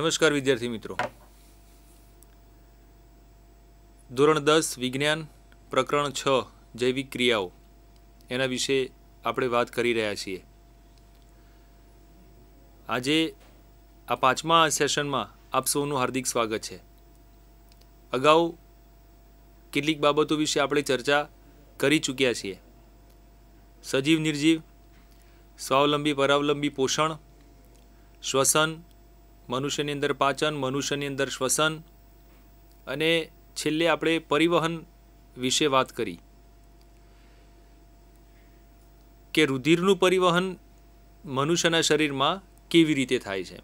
નમસ્કાર વિદ્યાર્થી મિત્રો ધોરણ દસ વિજ્ઞાન પ્રકરણ છ જૈવિક ક્રિયાઓ એના વિશે આપણે વાત કરી રહ્યા છીએ આજે આ પાંચમા સેશનમાં આપ સૌનું હાર્દિક સ્વાગત છે અગાઉ કેટલીક બાબતો વિશે આપણે ચર્ચા કરી ચૂક્યા છીએ સજીવ નિર્જીવ સ્વાવલંબી પરાવલંબી પોષણ શ્વસન મનુષ્યની અંદર પાચન મનુષ્યની અંદર શ્વસન અને છેલ્લે આપણે પરિવહન વિશે વાત કરી કે રુધિરનું પરિવહન મનુષ્યના શરીરમાં કેવી રીતે થાય છે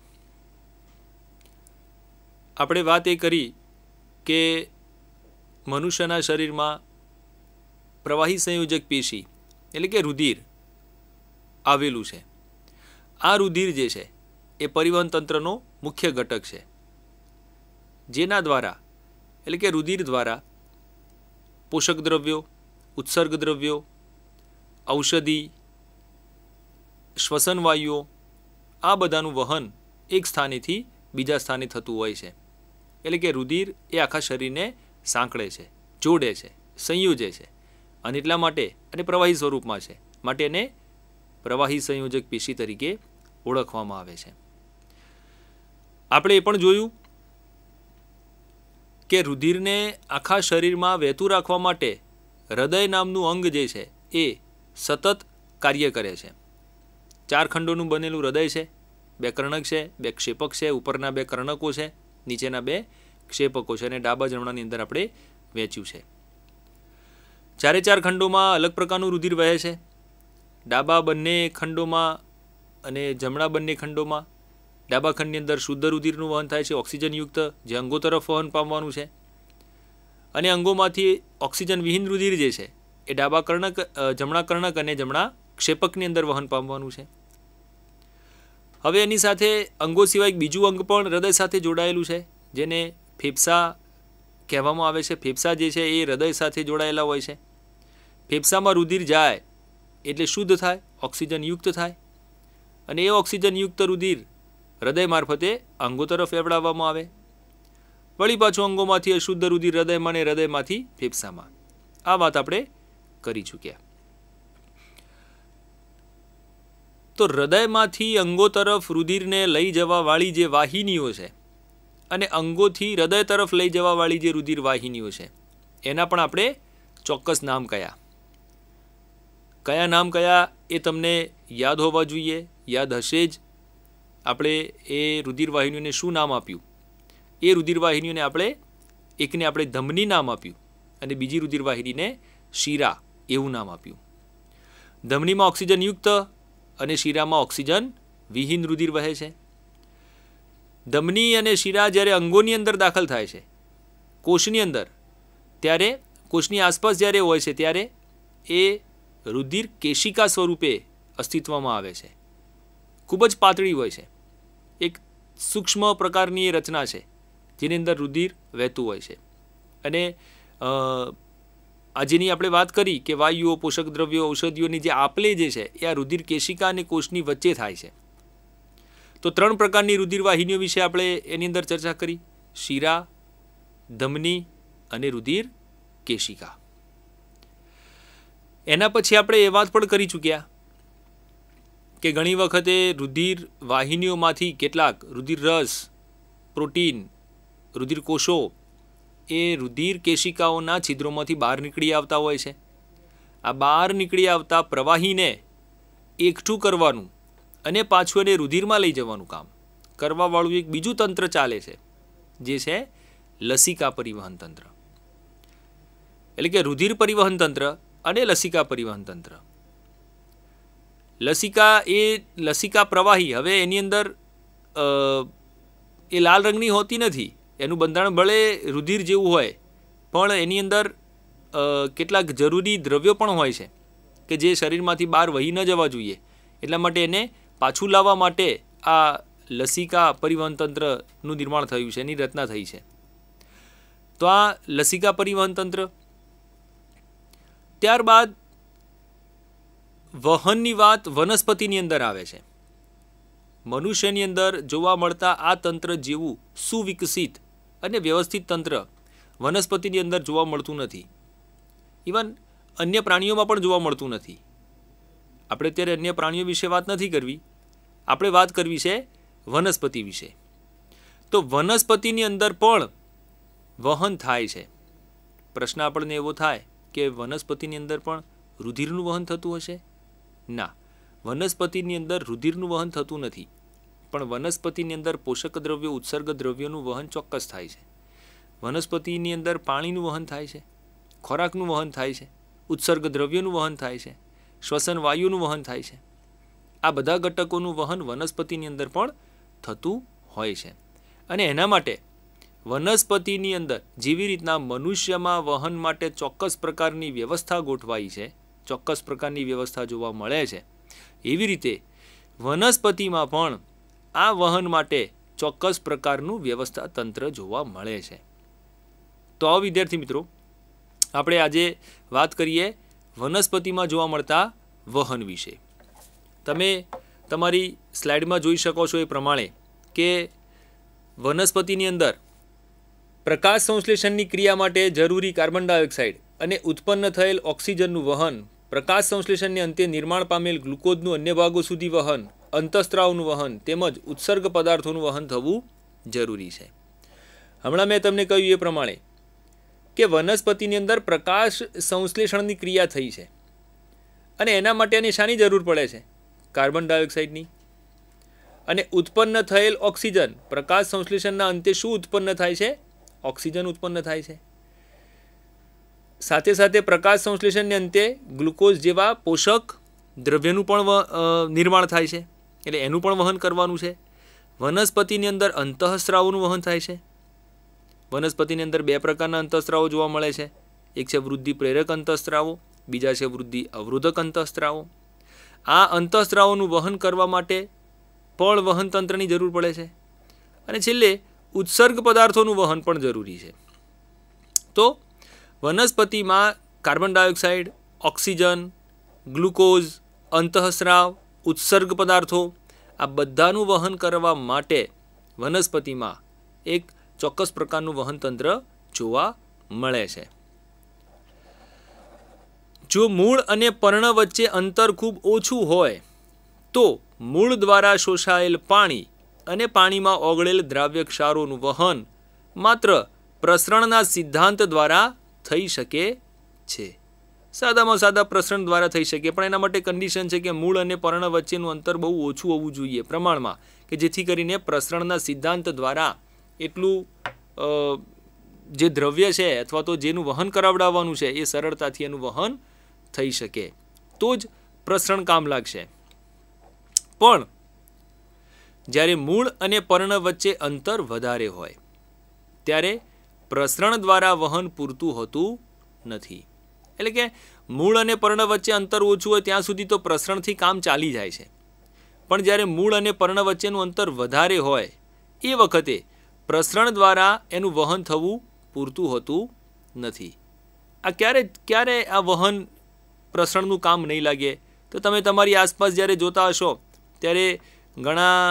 આપણે વાત એ કરી કે મનુષ્યના શરીરમાં પ્રવાહી સંયોજક પેશી એટલે કે રુધિર આવેલું છે આ રુધિર જે છે એ પરિવહન તંત્રનો મુખ્ય ઘટક છે જેના દ્વારા એટલે કે રુધિર દ્વારા પોષક દ્રવ્યો ઉત્સર્ગ દ્રવ્યો ઔષધિ શ્વસન વાયુઓ આ બધાનું વહન એક સ્થાનેથી બીજા સ્થાને થતું હોય છે એટલે કે રુધિર એ આખા શરીરને સાંકળે છે જોડે છે સંયોજે છે અને એટલા માટે અને પ્રવાહી સ્વરૂપમાં છે માટે એને પ્રવાહી સંયોજક પેશી તરીકે ઓળખવામાં આવે છે આપણે એ પણ જોયું કે રુધિરને આખા શરીરમાં વહેતું રાખવા માટે હૃદય નામનું અંગ જે છે એ સતત કાર્ય કરે છે ચાર ખંડોનું બનેલું હૃદય છે બે કર્ણક છે બે ક્ષેપક છે ઉપરના બે કર્ણકો છે નીચેના બે ક્ષેપકો છે અને ડાબા જમણાની અંદર આપણે વહેંચ્યું છે ચારે ચાર ખંડોમાં અલગ પ્રકારનું રુધિર વહે છે ડાબા બંને ખંડોમાં અને જમણા બંને ખંડોમાં ડાબાખંડની અંદર શુદ્ધ રુધિરનું વહન થાય છે ઓક્સિજનયુક્ત જે અંગો તરફ વહન પામવાનું છે અને અંગોમાંથી ઓક્સિજન વિહીન રુધિર જે છે એ ડાબા કર્ણક જમણા કર્ણક અને જમણા ક્ષેપકની અંદર વહન પામવાનું છે હવે એની સાથે અંગો સિવાય એક બીજું અંગ પણ હૃદય સાથે જોડાયેલું છે જેને ફેફસા કહેવામાં આવે છે ફેફસા જે છે એ હૃદય સાથે જોડાયેલા હોય છે ફેફસામાં રુધિર જાય એટલે શુદ્ધ થાય ઓક્સિજનયુક્ત થાય અને એ ઓક્સિજનયુક્ત રુધિર હૃદય મારફતે અંગો તરફ એવડાવવામાં આવે વળી પાછું અંગોમાંથી અશુદ્ધ રુધિર હૃદયમાં અને હૃદયમાંથી ફેફસામાં આ વાત આપણે કરી ચૂક્યા તો હૃદયમાંથી અંગો તરફ રુધિરને લઈ જવાવાળી જે વાહિનીઓ છે અને અંગોથી હૃદય તરફ લઈ જવાવાળી જે રુધિર વાહિનીઓ છે એના પણ આપણે ચોક્કસ નામ કયા કયા નામ કયા એ તમને યાદ હોવા જોઈએ યાદ હશે જ આપણે એ રુધિરવાહિનીઓને શું નામ આપ્યું એ રુધિરવાહિનીઓને આપણે એકને આપણે ધમની નામ આપ્યું અને બીજી રુધિરવાહિનીને શીરા એવું નામ આપ્યું ધમનીમાં ઓક્સિજનયુક્ત અને શીરામાં ઓક્સિજન વિહીન રુધિર વહે છે ધમની અને શીરા જ્યારે અંગોની અંદર દાખલ થાય છે કોષની અંદર ત્યારે કોષની આસપાસ જ્યારે હોય છે ત્યારે એ રુધિર કેશિકા સ્વરૂપે અસ્તિત્વમાં આવે છે ખૂબ જ પાતળી હોય છે એક સૂક્ષ્મ પ્રકારની એ રચના છે જેની અંદર રુધિર વહેતું હોય છે અને આ જેની આપણે વાત કરી કે વાયુઓ પોષક દ્રવ્યો ઔષધિઓની જે આપલે જે છે એ આ રુધિર કેશિકા અને કોષની વચ્ચે થાય છે તો ત્રણ પ્રકારની રુધિર વાહિનીઓ વિશે આપણે એની અંદર ચર્ચા કરી શીરા ધમની અને રુધિર કેશિકા એના પછી આપણે એ વાત પણ કરી ચૂક્યા કે ઘણી વખતે રુધિર વાહિનીઓમાંથી કેટલાક રુધિર રસ પ્રોટીન રુધિર કોષો એ રુધિર કેશિકાઓના છિદ્રોમાંથી બહાર નીકળી આવતા હોય છે આ બહાર નીકળી આવતા પ્રવાહીને એકઠું કરવાનું અને પાછું એને રુધિરમાં લઈ જવાનું કામ કરવાવાળું એક બીજું તંત્ર ચાલે છે જે છે લસિકા પરિવહન તંત્ર એટલે કે રુધિર પરિવહન તંત્ર અને લસિકા પરિવહન તંત્ર લસિકા એ લસિકા પ્રવાહી હવે એની અંદર એ લાલ રંગની હોતી નથી એનું બંધારણ ભલે રુધિર જેવું હોય પણ એની અંદર કેટલાક જરૂરી દ્રવ્યો પણ હોય છે કે જે શરીરમાંથી બહાર વહી ન જવા જોઈએ એટલા માટે એને પાછું લાવવા માટે આ લસિકા પરિવહન તંત્રનું નિર્માણ થયું છે એની રચના થઈ છે તો આ લસિકા પરિવહન તંત્ર ત્યારબાદ વહનની વાત વનસ્પતિની અંદર આવે છે મનુષ્યની અંદર જોવા મળતા આ તંત્ર જેવું સુવિકસિત અને વ્યવસ્થિત તંત્ર વનસ્પતિની અંદર જોવા મળતું નથી ઇવન અન્ય પ્રાણીઓમાં પણ જોવા મળતું નથી આપણે અત્યારે અન્ય પ્રાણીઓ વિશે વાત નથી કરવી આપણે વાત કરવી છે વનસ્પતિ વિશે તો વનસ્પતિની અંદર પણ વહન થાય છે પ્રશ્ન આપણને એવો થાય કે વનસ્પતિની અંદર પણ રુધિરનું વહન થતું હશે ના વનસ્પતિની અંદર રુધિરનું વહન થતું નથી પણ વનસ્પતિની અંદર પોષક દ્રવ્યો ઉત્સર્ગ દ્રવ્યોનું વહન ચોક્કસ થાય છે વનસ્પતિની અંદર પાણીનું વહન થાય છે ખોરાકનું વહન થાય છે ઉત્સર્ગ દ્રવ્યોનું વહન થાય છે શ્વસન વાયુનું વહન થાય છે આ બધા ઘટકોનું વહન વનસ્પતિની અંદર પણ થતું હોય છે અને એના માટે વનસ્પતિની અંદર જેવી રીતના મનુષ્યમાં વહન માટે ચોક્કસ પ્રકારની વ્યવસ્થા ગોઠવાઈ છે ચોક્કસ પ્રકારની વ્યવસ્થા જોવા મળે છે એવી રીતે વનસ્પતિમાં પણ આ વહન માટે ચોક્કસ પ્રકારનું વ્યવસ્થા તંત્ર જોવા મળે છે તો વિદ્યાર્થી મિત્રો આપણે આજે વાત કરીએ વનસ્પતિમાં જોવા મળતા વહન વિશે તમે તમારી સ્લાઇડમાં જોઈ શકો છો એ પ્રમાણે કે વનસ્પતિની અંદર પ્રકાશ સંશ્લેષણની ક્રિયા માટે જરૂરી કાર્બન ડાયોક્સાઇડ અને ઉત્પન્ન થયેલ ઓક્સિજનનું વહન પ્રકાશ સંશ્લેષણની અંતે નિર્માણ પામેલ ગ્લુકોઝનું અન્ય ભાગો સુધી વહન અંતસ્ત્રાવનું વહન તેમજ ઉત્સર્ગ પદાર્થોનું વહન થવું જરૂરી છે હમણાં મેં તમને કહ્યું એ પ્રમાણે કે વનસ્પતિની અંદર પ્રકાશ સંશ્લેષણની ક્રિયા થઈ છે અને એના માટેની શાની જરૂર પડે છે કાર્બન ડાયોક્સાઇડની અને ઉત્પન્ન થયેલ ઓક્સિજન પ્રકાશ સંશ્લેષણના અંતે શું ઉત્પન્ન થાય છે ઓક્સિજન ઉત્પન્ન થાય છે સાથે સાથે પ્રકાશ સંશ્લેષણને અંતે ગ્લુકોઝ જેવા પોષક દ્રવ્યનું પણ નિર્માણ થાય છે એટલે એનું પણ વહન કરવાનું છે વનસ્પતિની અંદર અંતઃસ્ત્રાવોનું વહન થાય છે વનસ્પતિની અંદર બે પ્રકારના અંતઃસ્ત્રાવો જોવા મળે છે એક છે વૃદ્ધિ પ્રેરક અંતઃસ્રાવો બીજા છે વૃદ્ધિ અવરોધક અંતઃસ્રાવો આ અંતઃસ્ત્રાવોનું વહન કરવા માટે પણ વહનતંત્રની જરૂર પડે છે અને છેલ્લે ઉત્સર્ગ પદાર્થોનું વહન પણ જરૂરી છે તો વનસ્પતિમાં કાર્બન ડાયોક્સાઇડ ઓક્સિજન ગ્લુકોઝ અંતઃસ્રાવ ઉત્સર્ગ પદાર્થો આ બધાનું વહન કરવા માટે વનસ્પતિમાં એક ચોક્કસ પ્રકારનું વહનતંત્ર જોવા મળે છે જો મૂળ અને પર્ણ વચ્ચે અંતર ખૂબ ઓછું હોય તો મૂળ દ્વારા શોષાયેલ પાણી અને પાણીમાં ઓગળેલ દ્રાવ્ય ક્ષારોનું વહન માત્ર પ્રસરણના સિદ્ધાંત દ્વારા થઈ શકે છે સાદામાં સાદા પ્રસરણ દ્વારા થઈ શકે પણ એના માટે કન્ડિશન છે કે મૂળ અને પર્ણ વચ્ચેનું અંતર બહુ ઓછું હોવું જોઈએ પ્રમાણમાં કે જેથી કરીને પ્રસરણના સિદ્ધાંત દ્વારા એટલું જે દ્રવ્ય છે અથવા તો જેનું વહન કરાવડાવવાનું છે એ સરળતાથી એનું વહન થઈ શકે તો જ પ્રસરણ કામ લાગશે પણ જ્યારે મૂળ અને પર્ણ વચ્ચે અંતર વધારે હોય ત્યારે પ્રસરણ દ્વારા વહન પૂરતું હોતું નથી એટલે કે મૂળ અને પર્ણ વચ્ચે અંતર ઓછું હોય ત્યાં સુધી તો પ્રસરણથી કામ ચાલી જાય છે પણ જ્યારે મૂળ અને પર્ણ વચ્ચેનું અંતર વધારે હોય એ વખતે પ્રસરણ દ્વારા એનું વહન થવું પૂરતું હોતું નથી આ ક્યારે ક્યારે આ વહન પ્રસરણનું કામ નહીં લાગે તો તમે તમારી આસપાસ જ્યારે જોતા હશો ત્યારે ઘણા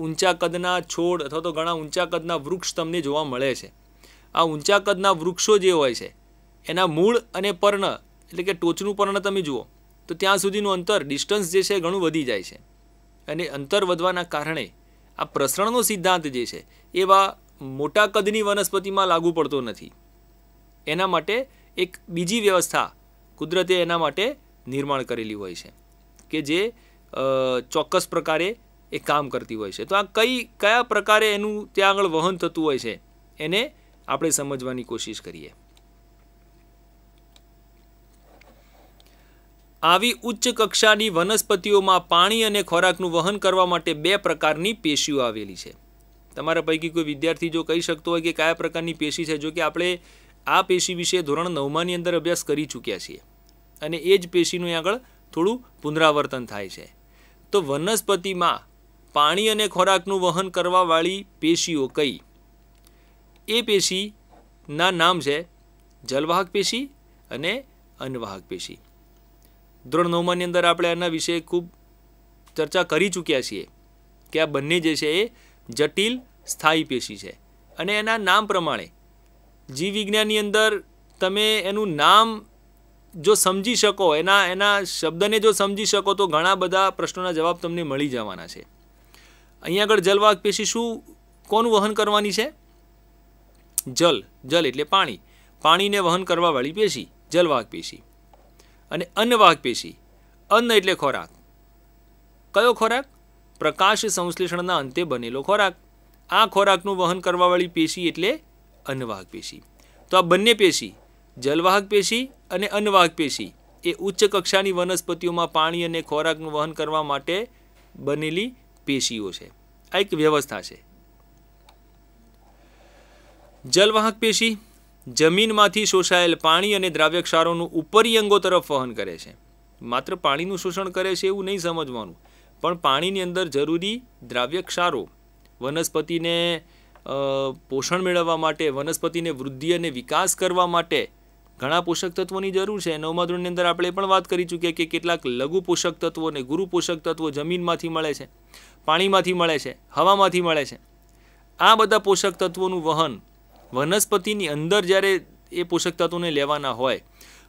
ઊંચા કદના છોડ અથવા તો ઘણા ઊંચા કદના વૃક્ષ તમને જોવા મળે છે આ ઊંચા કદના વૃક્ષો જે હોય છે એના મૂળ અને પર્ણ એટલે કે ટોચનું પર્ણ તમે જુઓ તો ત્યાં સુધીનું અંતર ડિસ્ટન્સ જે છે ઘણું વધી જાય છે અને અંતર વધવાના કારણે આ પ્રસરણનો સિદ્ધાંત જે છે એવા મોટા કદની વનસ્પતિમાં લાગુ પડતો નથી એના માટે એક બીજી વ્યવસ્થા કુદરતે એના માટે નિર્માણ કરેલી હોય છે કે જે ચોક્કસ પ્રકારે એ કામ કરતી હોય છે તો આ કઈ કયા પ્રકારે એનું ત્યાં આગળ વહન થતું હોય છે એને આપણે સમજવાની કોશિશ કરીએ આવી ઉચ્ચ કક્ષાની વનસ્પતિઓમાં પાણી અને ખોરાકનું વહન કરવા માટે બે પ્રકારની પેશીઓ આવેલી છે તમારા પૈકી કોઈ વિદ્યાર્થી જો કહી શકતો હોય કે કયા પ્રકારની પેશી છે જો કે આપણે આ પેશી વિશે ધોરણ નવમાની અંદર અભ્યાસ કરી ચૂક્યા છીએ અને એ જ પેશીનું આગળ થોડું પુનરાવર્તન થાય છે તો વનસ્પતિમાં પાણી અને ખોરાકનું વહન કરવાવાળી પેશીઓ કઈ એ પેશીના નામ છે જલવાહક પેશી અને અન્નવાહક પેશી ધોરણ નવમાની અંદર આપણે આના વિશે ખૂબ ચર્ચા કરી ચૂક્યા છીએ કે આ બંને જે છે એ જટિલ સ્થાયી પેશી છે અને એના નામ પ્રમાણે જીવ વિજ્ઞાનની અંદર તમે એનું નામ જો સમજી શકો એના એના શબ્દને જો સમજી શકો તો ઘણા બધા પ્રશ્નોના જવાબ તમને મળી જવાના છે અહીંયા આગળ જલવાહક પેશી શું કોનું વહન કરવાની છે જલ જલ એટલે પાણી પાણીને વહન કરવાવાળી પેશી જલવાહક પેશી અને અન્નવાહક પેશી અન્ન એટલે ખોરાક કયો ખોરાક પ્રકાશ સંશ્લેષણના અંતે બનેલો ખોરાક આ ખોરાકનું વહન કરવાવાળી પેશી એટલે અન્નવાહક પેશી તો આ બંને પેશી જલવાહક પેશી અને અન્નવાહક પેશી એ ઉચ્ચ કક્ષાની વનસ્પતિઓમાં પાણી અને ખોરાકનું વહન કરવા માટે બનેલી પેશીઓ છે આ એક વ્યવસ્થા છે જલવાહક પેશી જમીનમાંથી શોષાયેલ પાણી અને દ્રાવ્ય ક્ષારોનું ઉપરી અંગો તરફ વહન કરે છે માત્ર પાણીનું શોષણ કરે છે એવું નહીં સમજવાનું પણ પાણીની અંદર જરૂરી દ્રાવ્ય ક્ષારો વનસ્પતિને પોષણ મેળવવા માટે વનસ્પતિને વૃદ્ધિ અને વિકાસ કરવા માટે ઘણા પોષક તત્વોની જરૂર છે નવમાધ્રુણની અંદર આપણે પણ વાત કરી ચૂક્યા કે કેટલાક લઘુ પોષક તત્વો અને ગુરુ પોષક તત્વો જમીનમાંથી મળે છે પાણીમાંથી મળે છે હવામાંથી મળે છે આ બધા પોષક તત્વોનું વહન વનસ્પતિની અંદર જ્યારે એ પોષક તત્વોને લેવાના હોય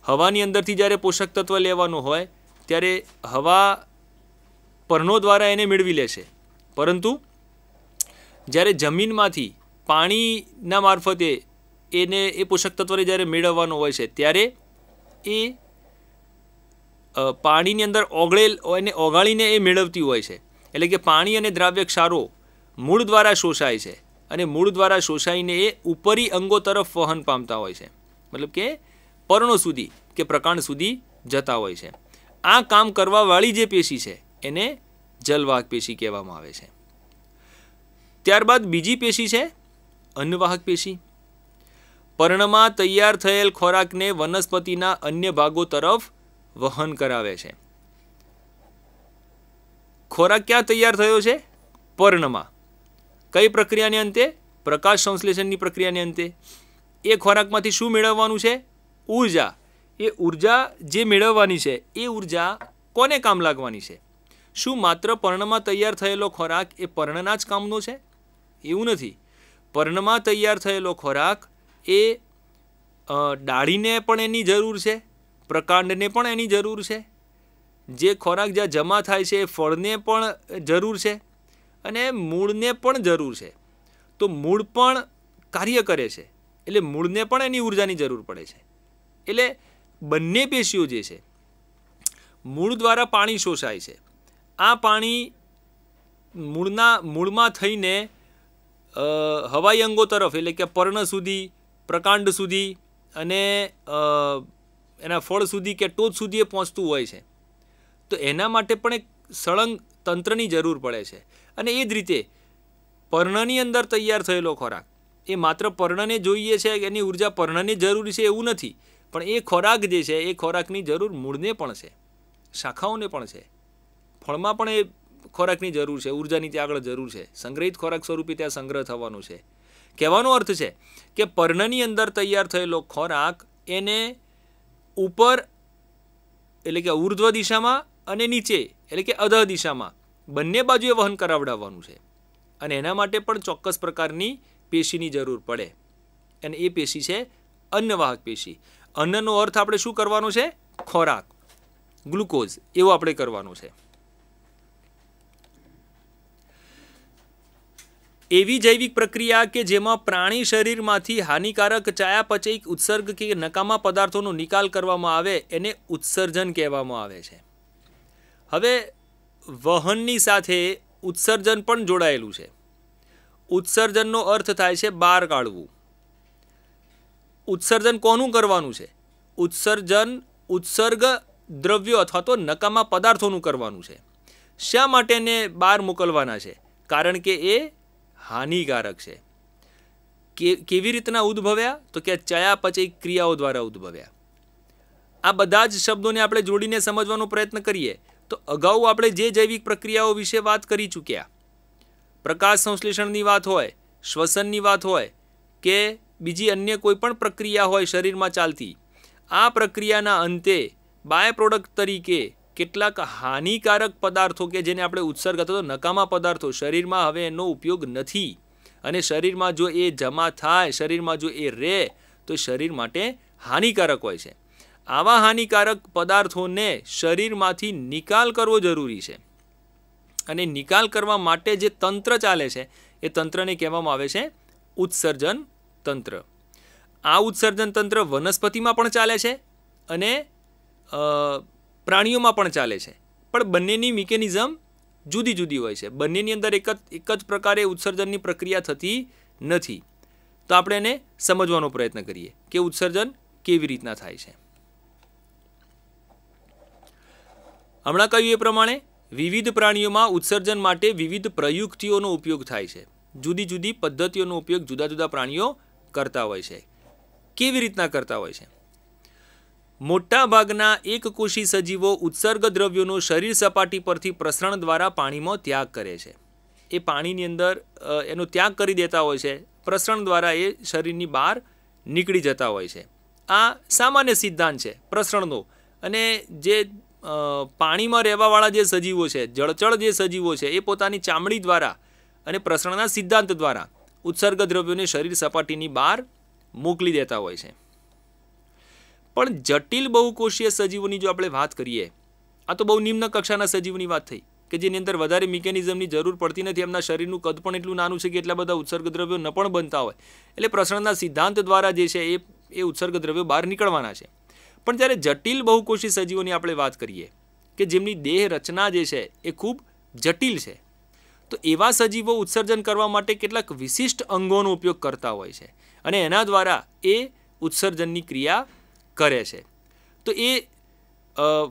હવાની અંદરથી જ્યારે પોષક તત્વ લેવાનું હોય ત્યારે હવા પરનો દ્વારા એને મેળવી લેશે પરંતુ જ્યારે જમીનમાંથી પાણીના મારફતે એને એ પોષક તત્વને જ્યારે મેળવવાનું હોય છે ત્યારે એ પાણીની અંદર ઓગળેલ એને ઓગાળીને એ મેળવતી હોય છે એટલે કે પાણી અને દ્રાવ્ય ક્ષારો મૂળ દ્વારા શોષાય છે અને મૂળ દ્વારા શોષાઈને એ ઉપરી અંગો તરફ વહન પામતા હોય છે મતલબ કે પર્ણો સુધી કે પ્રકાંડ સુધી જતા હોય છે આ કામ કરવાવાળી જે પેશી છે એને જલવાહક પેશી કહેવામાં આવે છે ત્યારબાદ બીજી પેશી છે અન્નવાહક પેશી પર્ણમાં તૈયાર થયેલ ખોરાકને વનસ્પતિના અન્ય ભાગો તરફ વહન કરાવે છે ખોરાક ક્યાં તૈયાર થયો છે પર્ણમાં કઈ પ્રક્રિયાને અંતે પ્રકાશ સંશ્લેષણની પ્રક્રિયાને અંતે એ ખોરાકમાંથી શું મેળવવાનું છે ઉર્જા એ ઉર્જા જે મેળવવાની છે એ ઉર્જા કોને કામ લાગવાની છે શું માત્ર પર્ણમાં તૈયાર થયેલો ખોરાક એ પર્ણના જ કામનો છે એવું નથી પર્ણમાં તૈયાર થયેલો ખોરાક એ ડાળીને પણ એની જરૂર છે પ્રકાંડને પણ એની જરૂર છે જે ખોરાક જ્યાં જમા થાય છે એ ફળને પણ જરૂર છે અને મૂળને પણ જરૂર છે તો મૂળ પણ કાર્ય કરે છે એટલે મૂળને પણ એની ઉર્જાની જરૂર પડે છે એટલે બંને પેશીઓ જે છે મૂળ દ્વારા પાણી શોષાય છે આ પાણી મૂળના મૂળમાં થઈને હવાઈ અંગો તરફ એટલે કે પર્ણ સુધી પ્રકાંડ સુધી અને એના ફળ સુધી કે ટોચ સુધી એ પહોંચતું હોય છે તો એના માટે પણ એક સળંગ તંત્રની જરૂર પડે છે અને એ જ રીતે પર્ણની અંદર તૈયાર થયેલો ખોરાક એ માત્ર પર્ણને જોઈએ છે એની ઉર્જા પર્ણને જરૂરી છે એવું નથી પણ એ ખોરાક જે છે એ ખોરાકની જરૂર મૂળને પણ છે શાખાઓને પણ છે ફળમાં પણ એ ખોરાકની જરૂર છે ઉર્જાની ત્યાં આગળ જરૂર છે સંગ્રહિત ખોરાક સ્વરૂપે ત્યાં સંગ્રહ થવાનો છે કહેવાનો અર્થ છે કે પર્ણની અંદર તૈયાર થયેલો ખોરાક એને ઉપર એટલે કે ઉર્ધ્વ દિશામાં અને નીચે એટલે કે અધ દિશામાં બંને બાજુએ વહન કરાવડાવવાનું છે અને એના માટે પણ ચોક્કસ પ્રકારની પેશીની જરૂર પડે અને એ પેશી છે અન્નવાહક પેશી અન્નનો અર્થ આપણે શું કરવાનો છે ખોરાક ગ્લુકોઝ એવો આપણે કરવાનો છે એવી જૈવિક પ્રક્રિયા કે જેમાં પ્રાણી શરીરમાંથી હાનિકારક ચયાપચયિક ઉત્સર્ગ કે નકામા પદાર્થોનો નિકાલ કરવામાં આવે એને ઉત્સર્જન કહેવામાં આવે છે હવે વહનની સાથે ઉત્સર્જન પણ જોડાયેલું છે ઉત્સર્જનનો અર્થ થાય છે બહાર કાઢવું ઉત્સર્જન કોનું કરવાનું છે ઉત્સર્જન ઉત્સર્ગ દ્રવ્યો અથવા તો નકામા પદાર્થોનું કરવાનું છે શા માટે એને બહાર મોકલવાના છે કારણ કે એ હાનિકારક છે કે કેવી રીતના ઉદ્ભવ્યા તો કે ચયાપચય ક્રિયાઓ દ્વારા ઉદ્ભવ્યા આ બધા જ શબ્દોને આપણે જોડીને સમજવાનો પ્રયત્ન કરીએ તો અગાઉ આપણે જે જૈવિક પ્રક્રિયાઓ વિશે વાત કરી ચૂક્યા પ્રકાશ સંશ્લેષણની વાત હોય શ્વસનની વાત હોય કે બીજી અન્ય કોઈપણ પ્રક્રિયા હોય શરીરમાં ચાલતી આ પ્રક્રિયાના અંતે બાય પ્રોડક્ટ તરીકે કેટલાક હાનિકારક પદાર્થો કે જેને આપણે ઉત્સર્ગ અથવા નકામા પદાર્થો શરીરમાં હવે એનો ઉપયોગ નથી અને શરીરમાં જો એ જમા થાય શરીરમાં જો એ રહે તો શરીર માટે હાનિકારક હોય છે આવા હાનિકારક પદાર્થોને શરીરમાંથી નિકાલ કરવો જરૂરી છે અને નિકાલ કરવા માટે જે તંત્ર ચાલે છે એ તંત્રને કહેવામાં આવે છે ઉત્સર્જન તંત્ર આ ઉત્સર્જન તંત્ર વનસ્પતિમાં પણ ચાલે છે અને પ્રાણીઓમાં પણ ચાલે છે પણ બંનેની મિકેનિઝમ જુદી જુદી હોય છે બંનેની અંદર એક જ એક જ પ્રકારે ઉત્સર્જનની પ્રક્રિયા થતી નથી તો આપણે એને સમજવાનો પ્રયત્ન કરીએ કે ઉત્સર્જન કેવી રીતના થાય છે હમણાં કહ્યું એ પ્રમાણે વિવિધ પ્રાણીઓમાં ઉત્સર્જન માટે વિવિધ પ્રયુક્તિઓનો ઉપયોગ થાય છે જુદી જુદી પદ્ધતિઓનો ઉપયોગ જુદા જુદા પ્રાણીઓ કરતા હોય છે કેવી રીતના કરતા હોય છે મોટાભાગના એકકોષી સજીવો ઉત્સર્ગ દ્રવ્યોનો શરીર સપાટી પરથી પ્રસરણ દ્વારા પાણીમાં ત્યાગ કરે છે એ પાણીની અંદર એનો ત્યાગ કરી દેતા હોય છે પ્રસરણ દ્વારા એ શરીરની બહાર નીકળી જતા હોય છે આ સામાન્ય સિદ્ધાંત છે પ્રસરણનો અને જે પાણીમાં રહેવાવાળા જે સજીવો છે જળચળ જે સજીવો છે એ પોતાની ચામડી દ્વારા અને પ્રસરણના સિદ્ધાંત દ્વારા ઉત્સર્ગ દ્રવ્યોને શરીર સપાટીની બહાર મોકલી દેતા હોય છે પણ જટિલ બહુકોષીય સજીવોની જો આપણે વાત કરીએ આ તો બહુ નિમ્ન કક્ષાના સજીવની વાત થઈ કે જેની અંદર વધારે મિકેનિઝમની જરૂર પડતી નથી એમના શરીરનું કદ પણ એટલું નાનું છે કે એટલા બધા ઉત્સર્ગ દ્રવ્યો ન પણ બનતા હોય એટલે પ્રસરણના સિદ્ધાંત દ્વારા જે છે એ એ ઉત્સર્ગ દ્રવ્યો બહાર નીકળવાના છે પણ જ્યારે જટિલ બહુકોષી સજીવોની આપણે વાત કરીએ કે જેમની દેહ રચના જે છે એ ખૂબ જટિલ છે તો એવા સજીવો ઉત્સર્જન કરવા માટે કેટલાક વિશિષ્ટ અંગોનો ઉપયોગ કરતા હોય છે અને એના દ્વારા એ ઉત્સર્જનની ક્રિયા કરે છે તો એ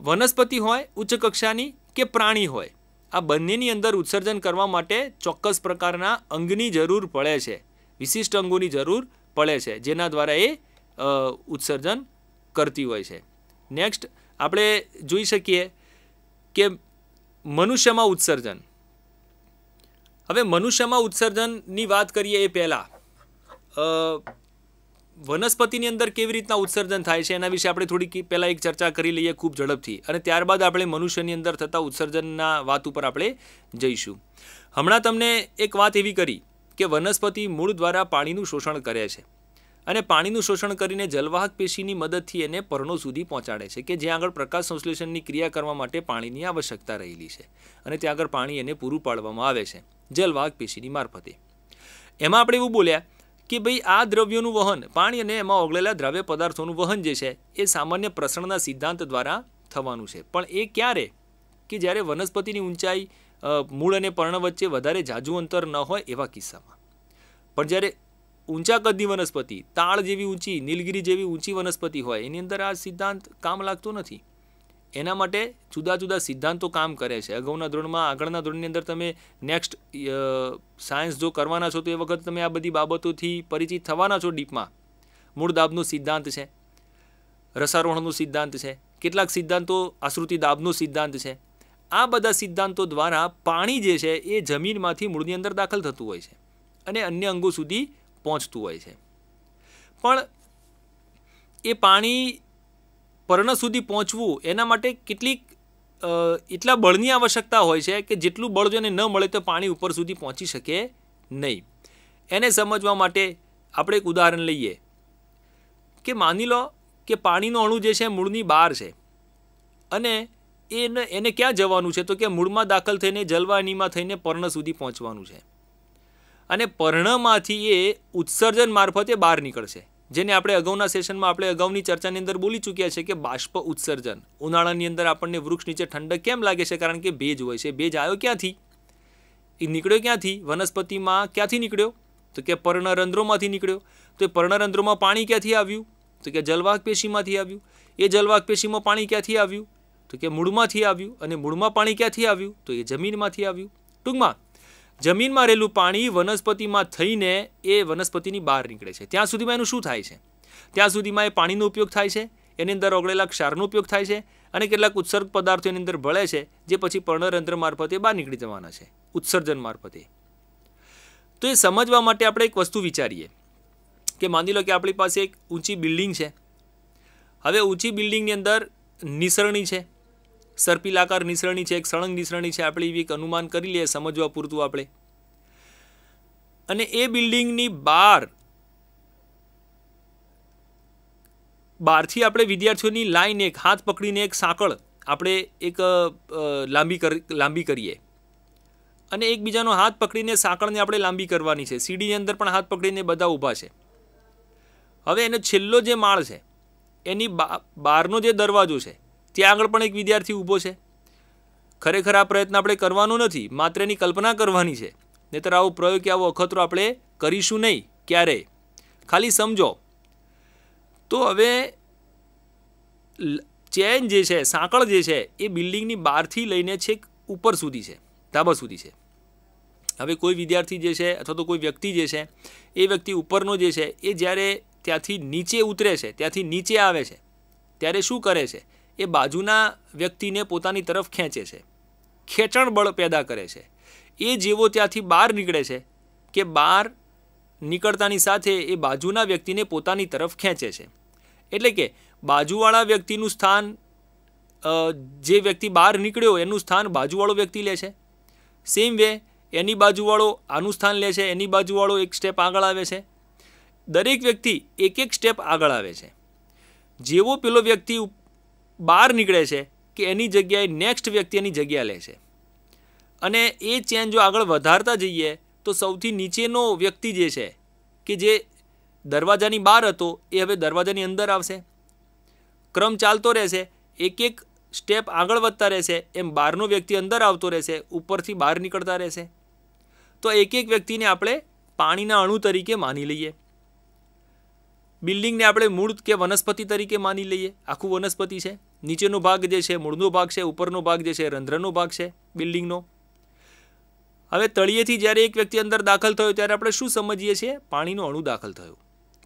વનસ્પતિ હોય ઉચ્ચ કક્ષાની કે પ્રાણી હોય આ બંનેની અંદર ઉત્સર્જન કરવા માટે ચોક્કસ પ્રકારના અંગની જરૂર પડે છે વિશિષ્ટ અંગોની જરૂર પડે છે જેના દ્વારા એ ઉત્સર્જન કરતી હોય છે નેક્સ્ટ આપણે જોઈ શકીએ કે મનુષ્યમાં ઉત્સર્જન હવે મનુષ્યમાં ઉત્સર્જનની વાત કરીએ એ પહેલાં વનસ્પતિની અંદર કેવી રીતના ઉત્સર્જન થાય છે એના વિશે આપણે થોડીક પહેલાં એક ચર્ચા કરી લઈએ ખૂબ ઝડપથી અને ત્યારબાદ આપણે મનુષ્યની અંદર થતા ઉત્સર્જનના વાત ઉપર આપણે જઈશું હમણાં તમને એક વાત એવી કરી કે વનસ્પતિ મૂળ દ્વારા પાણીનું શોષણ કરે છે અને પાણીનું શોષણ કરીને જલવાહક પેશીની મદદથી એને પર્ણો સુધી પહોંચાડે છે કે જ્યાં આગળ પ્રકાશ સંશ્લેષણની ક્રિયા કરવા માટે પાણીની આવશ્યકતા રહેલી છે અને ત્યાં આગળ પાણી એને પૂરું પાડવામાં આવે છે જલવાહક પેશીની મારફતે એમાં આપણે એવું બોલ્યા કે ભાઈ આ દ્રવ્યોનું વહન પાણી અને એમાં ઓગળેલા દ્રવ્ય પદાર્થોનું વહન જે છે એ સામાન્ય પ્રસરણના સિદ્ધાંત દ્વારા થવાનું છે પણ એ ક્યારે કે જ્યારે વનસ્પતિની ઊંચાઈ મૂળ અને પર્ણ વચ્ચે વધારે જાજુ અંતર ન હોય એવા કિસ્સામાં પણ જ્યારે ઊંચા કદની વનસ્પતિ તાળ જેવી ઊંચી નીલગીરી જેવી ઊંચી વનસ્પતિ હોય એની અંદર આ સિદ્ધાંત કામ લાગતો નથી એના માટે જુદા જુદા સિદ્ધાંતો કામ કરે છે અગાઉના ધોરણમાં આગળના ધોરણની અંદર તમે નેક્સ્ટ સાયન્સ જો કરવાના છો તો એ વખત તમે આ બધી બાબતોથી પરિચિત થવાના છો ડીપમાં મૂળ દાબનો સિદ્ધાંત છે રસારોહણનો સિદ્ધાંત છે કેટલાક સિદ્ધાંતો આશ્રુતિ દાબનો સિદ્ધાંત છે આ બધા સિદ્ધાંતો દ્વારા પાણી જે છે એ જમીનમાંથી મૂળની અંદર દાખલ થતું હોય છે અને અન્ય અંગો સુધી પહોંચતું હોય છે પણ એ પાણી પર્ણ સુધી પહોંચવું એના માટે કેટલીક એટલા બળની આવશ્યકતા હોય છે કે જેટલું બળ જો ન મળે તો પાણી ઉપર સુધી પહોંચી શકે નહીં એને સમજવા માટે આપણે એક ઉદાહરણ લઈએ કે માની લો કે પાણીનો અણુ જે છે મૂળની બહાર છે અને એને એને ક્યાં જવાનું છે તો કે મૂળમાં દાખલ થઈને જલવાનીમાં થઈને પર્ણ સુધી પહોંચવાનું છે અને પર્ણમાંથી એ ઉત્સર્જન મારફતે બહાર નીકળશે જેને આપણે અગાઉના સેશનમાં આપણે અગાઉની ચર્ચાની અંદર બોલી ચૂક્યા છે કે બાષ્પ ઉત્સર્જન ઉનાળાની અંદર આપણને વૃક્ષ નીચે ઠંડક કેમ લાગે છે કારણ કે ભેજ હોય છે ભેજ આવ્યો ક્યાંથી એ નીકળ્યો ક્યાંથી વનસ્પતિમાં ક્યાંથી નીકળ્યો તો કે પર્ણરંધ્રોમાંથી નીકળ્યો તો એ પર્ણરંધ્રોમાં પાણી ક્યાંથી આવ્યું તો કે જલવાહક પેશીમાંથી આવ્યું એ જલવાહક પેશીમાં પાણી ક્યાંથી આવ્યું તો કે મૂળમાંથી આવ્યું અને મૂળમાં પાણી ક્યાંથી આવ્યું તો એ જમીનમાંથી આવ્યું ટૂંકમાં જમીનમાં રહેલું પાણી વનસ્પતિમાં થઈને એ વનસ્પતિની બહાર નીકળે છે ત્યાં સુધીમાં એનું શું થાય છે ત્યાં સુધીમાં એ પાણીનો ઉપયોગ થાય છે એની અંદર ઓગળેલા ક્ષારનો ઉપયોગ થાય છે અને કેટલાક ઉત્સર્ગ પદાર્થો એની અંદર ભળે છે જે પછી પર્ણરંધ્ર મારફતે બહાર નીકળી જવાના છે ઉત્સર્જન મારફતે તો એ સમજવા માટે આપણે એક વસ્તુ વિચારીએ કે માની લો કે આપણી પાસે એક ઊંચી બિલ્ડિંગ છે હવે ઊંચી બિલ્ડિંગની અંદર નિસરણી છે સર્પિલાકાર નિસરણી છે એક સળંગ નિસરણી છે આપણે એવી એક અનુમાન કરી લઈએ સમજવા પૂરતું આપણે અને એ બિલ્ડિંગની બહાર બહારથી આપણે વિદ્યાર્થીઓની લાઈન એક હાથ પકડીને એક સાંકળ આપણે એક લાંબી લાંબી કરીએ અને એકબીજાનો હાથ પકડીને સાંકળને આપણે લાંબી કરવાની છે સીડીની અંદર પણ હાથ પકડીને બધા ઊભા છે હવે એનો છેલ્લો જે માળ છે એની બારનો જે દરવાજો છે ત્યાં આગળ પણ એક વિદ્યાર્થી ઊભો છે ખરેખર આ પ્રયત્ન આપણે કરવાનો નથી માત્ર એની કલ્પના કરવાની છે નહીતર આવો પ્રયોગ કે આવો અખતરો આપણે કરીશું નહીં ક્યારેય ખાલી સમજો તો હવે ચેન જે છે સાંકળ જે છે એ બિલ્ડિંગની બહારથી લઈને છેક ઉપર સુધી છે ધાબા સુધી છે હવે કોઈ વિદ્યાર્થી જે છે અથવા તો કોઈ વ્યક્તિ જે છે એ વ્યક્તિ ઉપરનો જે છે એ જ્યારે ત્યાંથી નીચે ઉતરે છે ત્યાંથી નીચે આવે છે ત્યારે શું કરે છે એ બાજુના વ્યક્તિને પોતાની તરફ ખેંચે છે ખેંચણ બળ પેદા કરે છે એ જેવો ત્યાંથી બહાર નીકળે છે કે બહાર નીકળતાની સાથે એ બાજુના વ્યક્તિને પોતાની તરફ ખેંચે છે એટલે કે બાજુવાળા વ્યક્તિનું સ્થાન જે વ્યક્તિ બહાર નીકળ્યો એનું સ્થાન બાજુવાળો વ્યક્તિ લે છે સેમ વે એની બાજુવાળો આનું સ્થાન લે છે એની બાજુવાળો એક સ્ટેપ આગળ આવે છે દરેક વ્યક્તિ એક એક સ્ટેપ આગળ આવે છે જેવો પેલો વ્યક્તિ બહાર નીકળે છે કે એની જગ્યાએ નેક્સ્ટ વ્યક્તિ એની જગ્યા લે છે અને એ ચેન જો આગળ વધારતા જઈએ તો સૌથી નીચેનો વ્યક્તિ જે છે કે જે દરવાજાની બહાર હતો એ હવે દરવાજાની અંદર આવશે ક્રમ ચાલતો રહેશે એક એક સ્ટેપ આગળ વધતા રહેશે એમ બહારનો વ્યક્તિ અંદર આવતો રહેશે ઉપરથી બહાર નીકળતા રહેશે તો એક એક વ્યક્તિને આપણે પાણીના અણુ તરીકે માની લઈએ બિલ્ડિંગને આપણે મૂળ કે વનસ્પતિ તરીકે માની લઈએ આખું વનસ્પતિ છે નીચેનો ભાગ જે છે મૂળનો ભાગ છે ઉપરનો ભાગ જે છે રંધ્રનો ભાગ છે બિલ્ડિંગનો હવે તળિયેથી જ્યારે એક વ્યક્તિ અંદર દાખલ થયો ત્યારે આપણે શું સમજીએ છીએ પાણીનો અણુ દાખલ થયો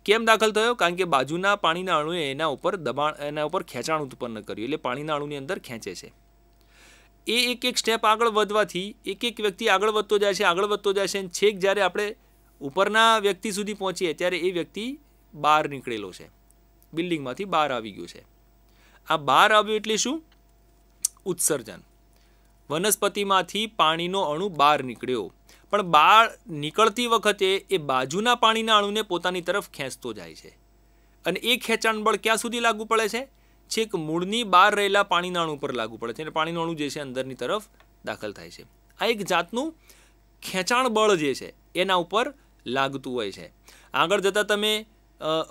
કેમ દાખલ થયો કારણ કે બાજુના પાણીના અણુએ એના ઉપર દબાણ એના ઉપર ખેંચાણ ઉત્પન્ન કર્યું એટલે પાણીના અણુની અંદર ખેંચે છે એ એક એક સ્ટેપ આગળ વધવાથી એક એક વ્યક્તિ આગળ વધતો જાય છે આગળ વધતો જાય છે અને છેક જ્યારે આપણે ઉપરના વ્યક્તિ સુધી પહોંચીએ ત્યારે એ વ્યક્તિ બહાર નીકળેલો છે બિલ્ડિંગમાંથી બહાર આવી ગયો છે આ બહાર આવ્યું એટલે શું ઉત્સર્જન વનસ્પતિમાંથી પાણીનો અણુ બહાર નીકળ્યો પણ બાર નીકળતી વખતે એ બાજુના પાણીના અણુને પોતાની તરફ ખેંચતો જાય છે અને એ ખેંચાણ બળ ક્યાં સુધી લાગુ પડે છે છેક મૂળની બહાર રહેલા પાણીના અણુ પર લાગુ પડે છે અને પાણીનું અણુ જે છે અંદરની તરફ દાખલ થાય છે આ એક જાતનું ખેંચાણ બળ જે છે એના ઉપર લાગતું હોય છે આગળ જતાં તમે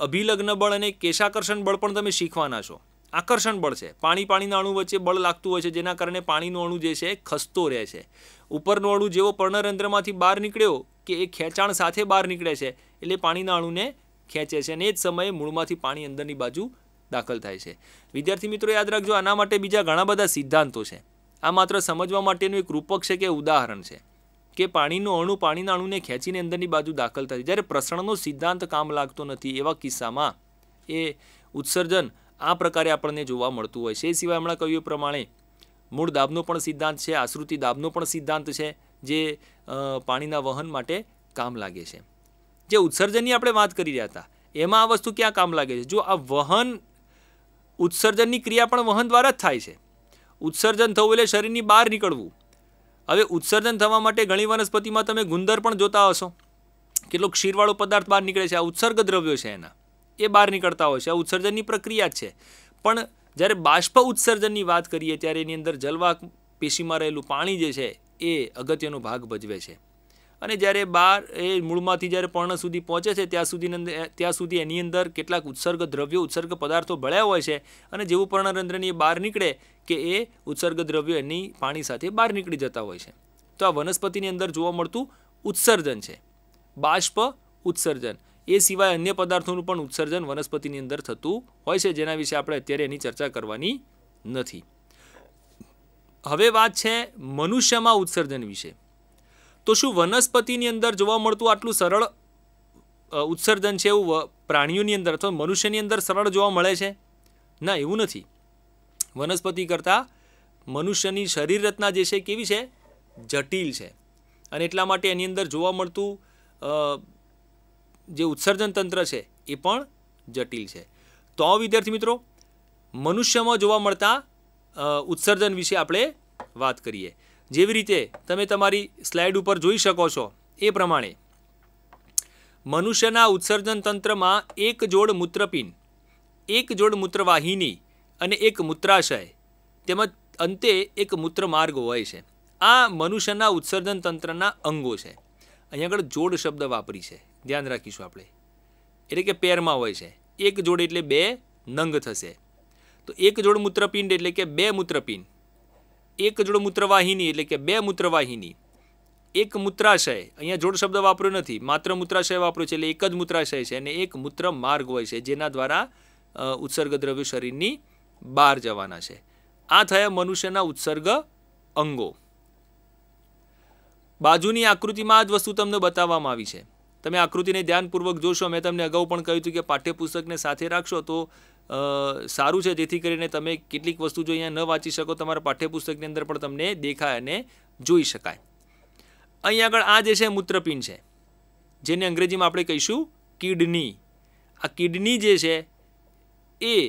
અભિલગ્ન બળ અને કેશાકર્ષણ બળ પણ તમે શીખવાના છો આકર્ષણ બળ છે પાણી પાણીના અણુ વચ્ચે બળ લાગતું હોય છે જેના કારણે પાણીનું અણુ જે છે ખસતો રહે છે ઉપરનો અણુ જેવો પર્ણરંધ્રમાંથી બહાર નીકળ્યો કે એ ખેંચાણ સાથે બહાર નીકળે છે એટલે પાણીના અણુને ખેંચે છે અને એ જ સમયે મૂળમાંથી પાણી અંદરની બાજુ દાખલ થાય છે વિદ્યાર્થી મિત્રો યાદ રાખજો આના માટે બીજા ઘણા બધા સિદ્ધાંતો છે આ માત્ર સમજવા માટેનું એક રૂપક છે કે ઉદાહરણ છે કે પાણીનું અણુ પાણીના અણુને ખેંચીને અંદરની બાજુ દાખલ થાય જ્યારે પ્રસરણનો સિદ્ધાંત કામ લાગતો નથી એવા કિસ્સામાં એ ઉત્સર્જન આ પ્રકારે આપણને જોવા મળતું હોય છે એ સિવાય હમણાં કહ્યું પ્રમાણે મૂળ દાબનો પણ સિદ્ધાંત છે આશ્રુતિ દાબનો પણ સિદ્ધાંત છે જે પાણીના વહન માટે કામ લાગે છે જે ઉત્સર્જનની આપણે વાત કરી રહ્યા હતા એમાં આ વસ્તુ ક્યાં કામ લાગે છે જો આ વહન ઉત્સર્જનની ક્રિયા પણ વહન દ્વારા જ થાય છે ઉત્સર્જન થવું એટલે શરીરની બહાર નીકળવું હવે ઉત્સર્જન થવા માટે ઘણી વનસ્પતિમાં તમે ગુંદર પણ જોતા હશો કેટલો ક્ષીરવાળો પદાર્થ બહાર નીકળે છે આ ઉત્સર્ગ દ્રવ્યો છે એના એ બહાર નીકળતા હોય છે આ ઉત્સર્જનની પ્રક્રિયા જ છે પણ જ્યારે બાષ્પ ઉત્સર્જનની વાત કરીએ ત્યારે એની અંદર જલવા પેશીમાં રહેલું પાણી જે છે એ અગત્યનો ભાગ ભજવે છે અને જ્યારે બાર એ મૂળમાંથી જ્યારે પર્ણ સુધી પહોંચે છે ત્યાં સુધી ત્યાં સુધી એની અંદર કેટલાક ઉત્સર્ગ દ્રવ્યો ઉત્સર્ગ પદાર્થો ભળ્યા હોય છે અને જેવું પર્ણરંધ્રની બહાર નીકળે કે એ ઉત્સર્ગ દ્રવ્યો એની પાણી સાથે બહાર નીકળી જતા હોય છે તો આ વનસ્પતિની અંદર જોવા મળતું ઉત્સર્જન છે બાષ્પ ઉત્સર્જન એ સિવાય અન્ય પદાર્થોનું પણ ઉત્સર્જન વનસ્પતિની અંદર થતું હોય છે જેના વિશે આપણે અત્યારે એની ચર્ચા કરવાની નથી હવે વાત છે મનુષ્યમાં ઉત્સર્જન વિશે તો શું વનસ્પતિની અંદર જોવા મળતું આટલું સરળ ઉત્સર્જન છે એવું પ્રાણીઓની અંદર અથવા મનુષ્યની અંદર સરળ જોવા મળે છે ના એવું નથી વનસ્પતિ કરતાં મનુષ્યની શરીર રચના જે છે કેવી છે જટિલ છે અને એટલા માટે એની અંદર જોવા મળતું જે ઉત્સર્જન તંત્ર છે એ પણ જટિલ છે તો વિદ્યાર્થી મિત્રો મનુષ્યમાં જોવા મળતા ઉત્સર્જન વિશે આપણે વાત કરીએ જેવી રીતે તમે તમારી સ્લાઇડ ઉપર જોઈ શકો છો એ પ્રમાણે મનુષ્યના ઉત્સર્જન તંત્રમાં એક જોડ મૂત્રપિન એક જોડ મૂત્રવાહિની અને એક મૂત્રાશય તેમજ અંતે એક મૂત્રમાર્ગ હોય છે આ મનુષ્યના ઉત્સર્જન તંત્રના અંગો છે અહીંયા આગળ જોડ શબ્દ વાપરી છે ધ્યાન રાખીશું આપણે એટલે કે પેરમાં હોય છે એક જોડ એટલે બે નંગ થશે તો એક જોડ મૂત્રપિંડ એટલે કે બે મૂત્રપિંડ એક જોડ મૂત્રવાહિની એટલે કે બે મૂત્રવાહિની એક મૂત્રાશય અહીંયા જોડ શબ્દ વાપર્યો નથી માત્ર મૂત્રાશય વાપર્યો છે એટલે એક જ મૂત્રાશય છે અને એક મૂત્ર માર્ગ હોય છે જેના દ્વારા ઉત્સર્ગ દ્રવ્યો શરીરની બહાર જવાના છે આ થયા મનુષ્યના ઉત્સર્ગ અંગો બાજુની આકૃતિમાં આ જ વસ્તુ તમને બતાવવામાં આવી છે તમે આકૃતિને ધ્યાનપૂર્વક જોશો મેં તમને અગાઉ પણ કહ્યું હતું કે પાઠ્યપુસ્તકને સાથે રાખશો તો સારું છે જેથી કરીને તમે કેટલીક વસ્તુ જો અહીંયા ન વાંચી શકો તમારા પાઠ્યપુસ્તકની અંદર પણ તમને દેખાય અને જોઈ શકાય અહીંયા આગળ આ જે છે મૂત્રપિંડ છે જેને અંગ્રેજીમાં આપણે કહીશું કિડની આ કિડની જે છે એ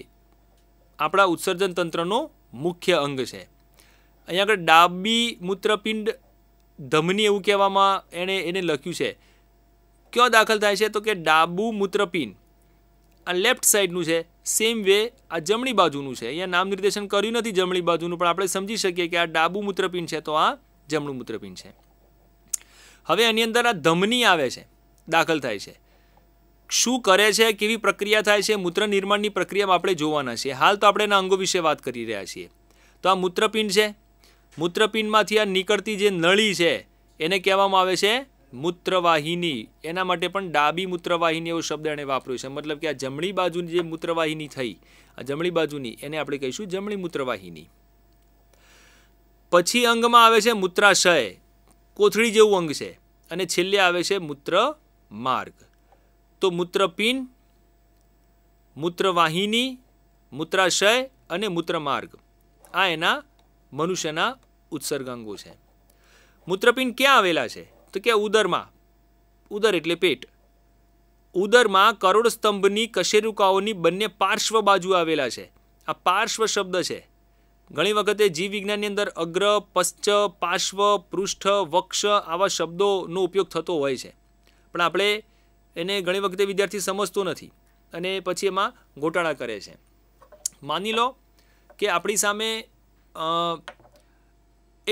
આપણા ઉત્સર્જન તંત્રનો મુખ્ય અંગ છે અહીંયા આગળ ડાબી મૂત્રપિંડ ધમની એવું કહેવામાં એણે એને લખ્યું છે ક્યો દાખલ થાય છે તો કે ડાબુ મૂત્રપિંડ આ લેફ્ટ સાઈડનું છે સેમ વે આ જમણી બાજુનું છે અહીંયા નામ નિર્દેશન કર્યું નથી જમણી બાજુનું પણ આપણે સમજી શકીએ કે આ ડાબુ મૂત્રપિંડ છે તો આ જમણું મૂત્રપિંડ છે હવે એની અંદર આ ધમની આવે છે દાખલ થાય છે શું કરે છે કેવી પ્રક્રિયા થાય છે મૂત્ર નિર્માણની પ્રક્રિયામાં આપણે જોવાના છીએ હાલ તો આપણે એના અંગો વિશે વાત કરી રહ્યા છીએ તો આ મૂત્રપિંડ છે મૂત્રપિંડમાંથી આ નીકળતી જે નળી છે એને કહેવામાં આવે છે મૂત્રવાહિની એના માટે પણ ડાબી મૂત્રવાહિની એવો શબ્દ એણે વાપર્યો છે મતલબ કે આ જમણી બાજુની જે મૂત્રવાહિની થઈ આ જમણી બાજુની એને આપણે કહીશું જમણી મૂત્રવાહિની પછી અંગમાં આવે છે મૂત્રાશય કોથળી જેવું અંગ છે અને છેલ્લે આવે છે મૂત્ર માર્ગ તો મૂત્રપિંડ મૂત્રવાહિની મૂત્રાશય અને મૂત્રમાર્ગ આ એના મનુષ્યના ઉત્સર્ગ અંગો છે મૂત્રપિંડ ક્યાં આવેલા છે તો કે ઉદરમાં ઉદર એટલે પેટ ઉદરમાં કરોડસ્તંભની કશેરુકાઓની બંને પાર્શ્વ બાજુ આવેલા છે આ પાર્શ્વ શબ્દ છે ઘણી વખતે જીવવિજ્ઞાનની અંદર અગ્ર પશ્ચ પાર્શ્વ પૃષ્ઠ વક્ષ આવા શબ્દોનો ઉપયોગ થતો હોય છે પણ આપણે એને ઘણી વખતે વિદ્યાર્થી સમજતો નથી અને પછી એમાં ગોટાળા કરે છે માની લો કે આપણી સામે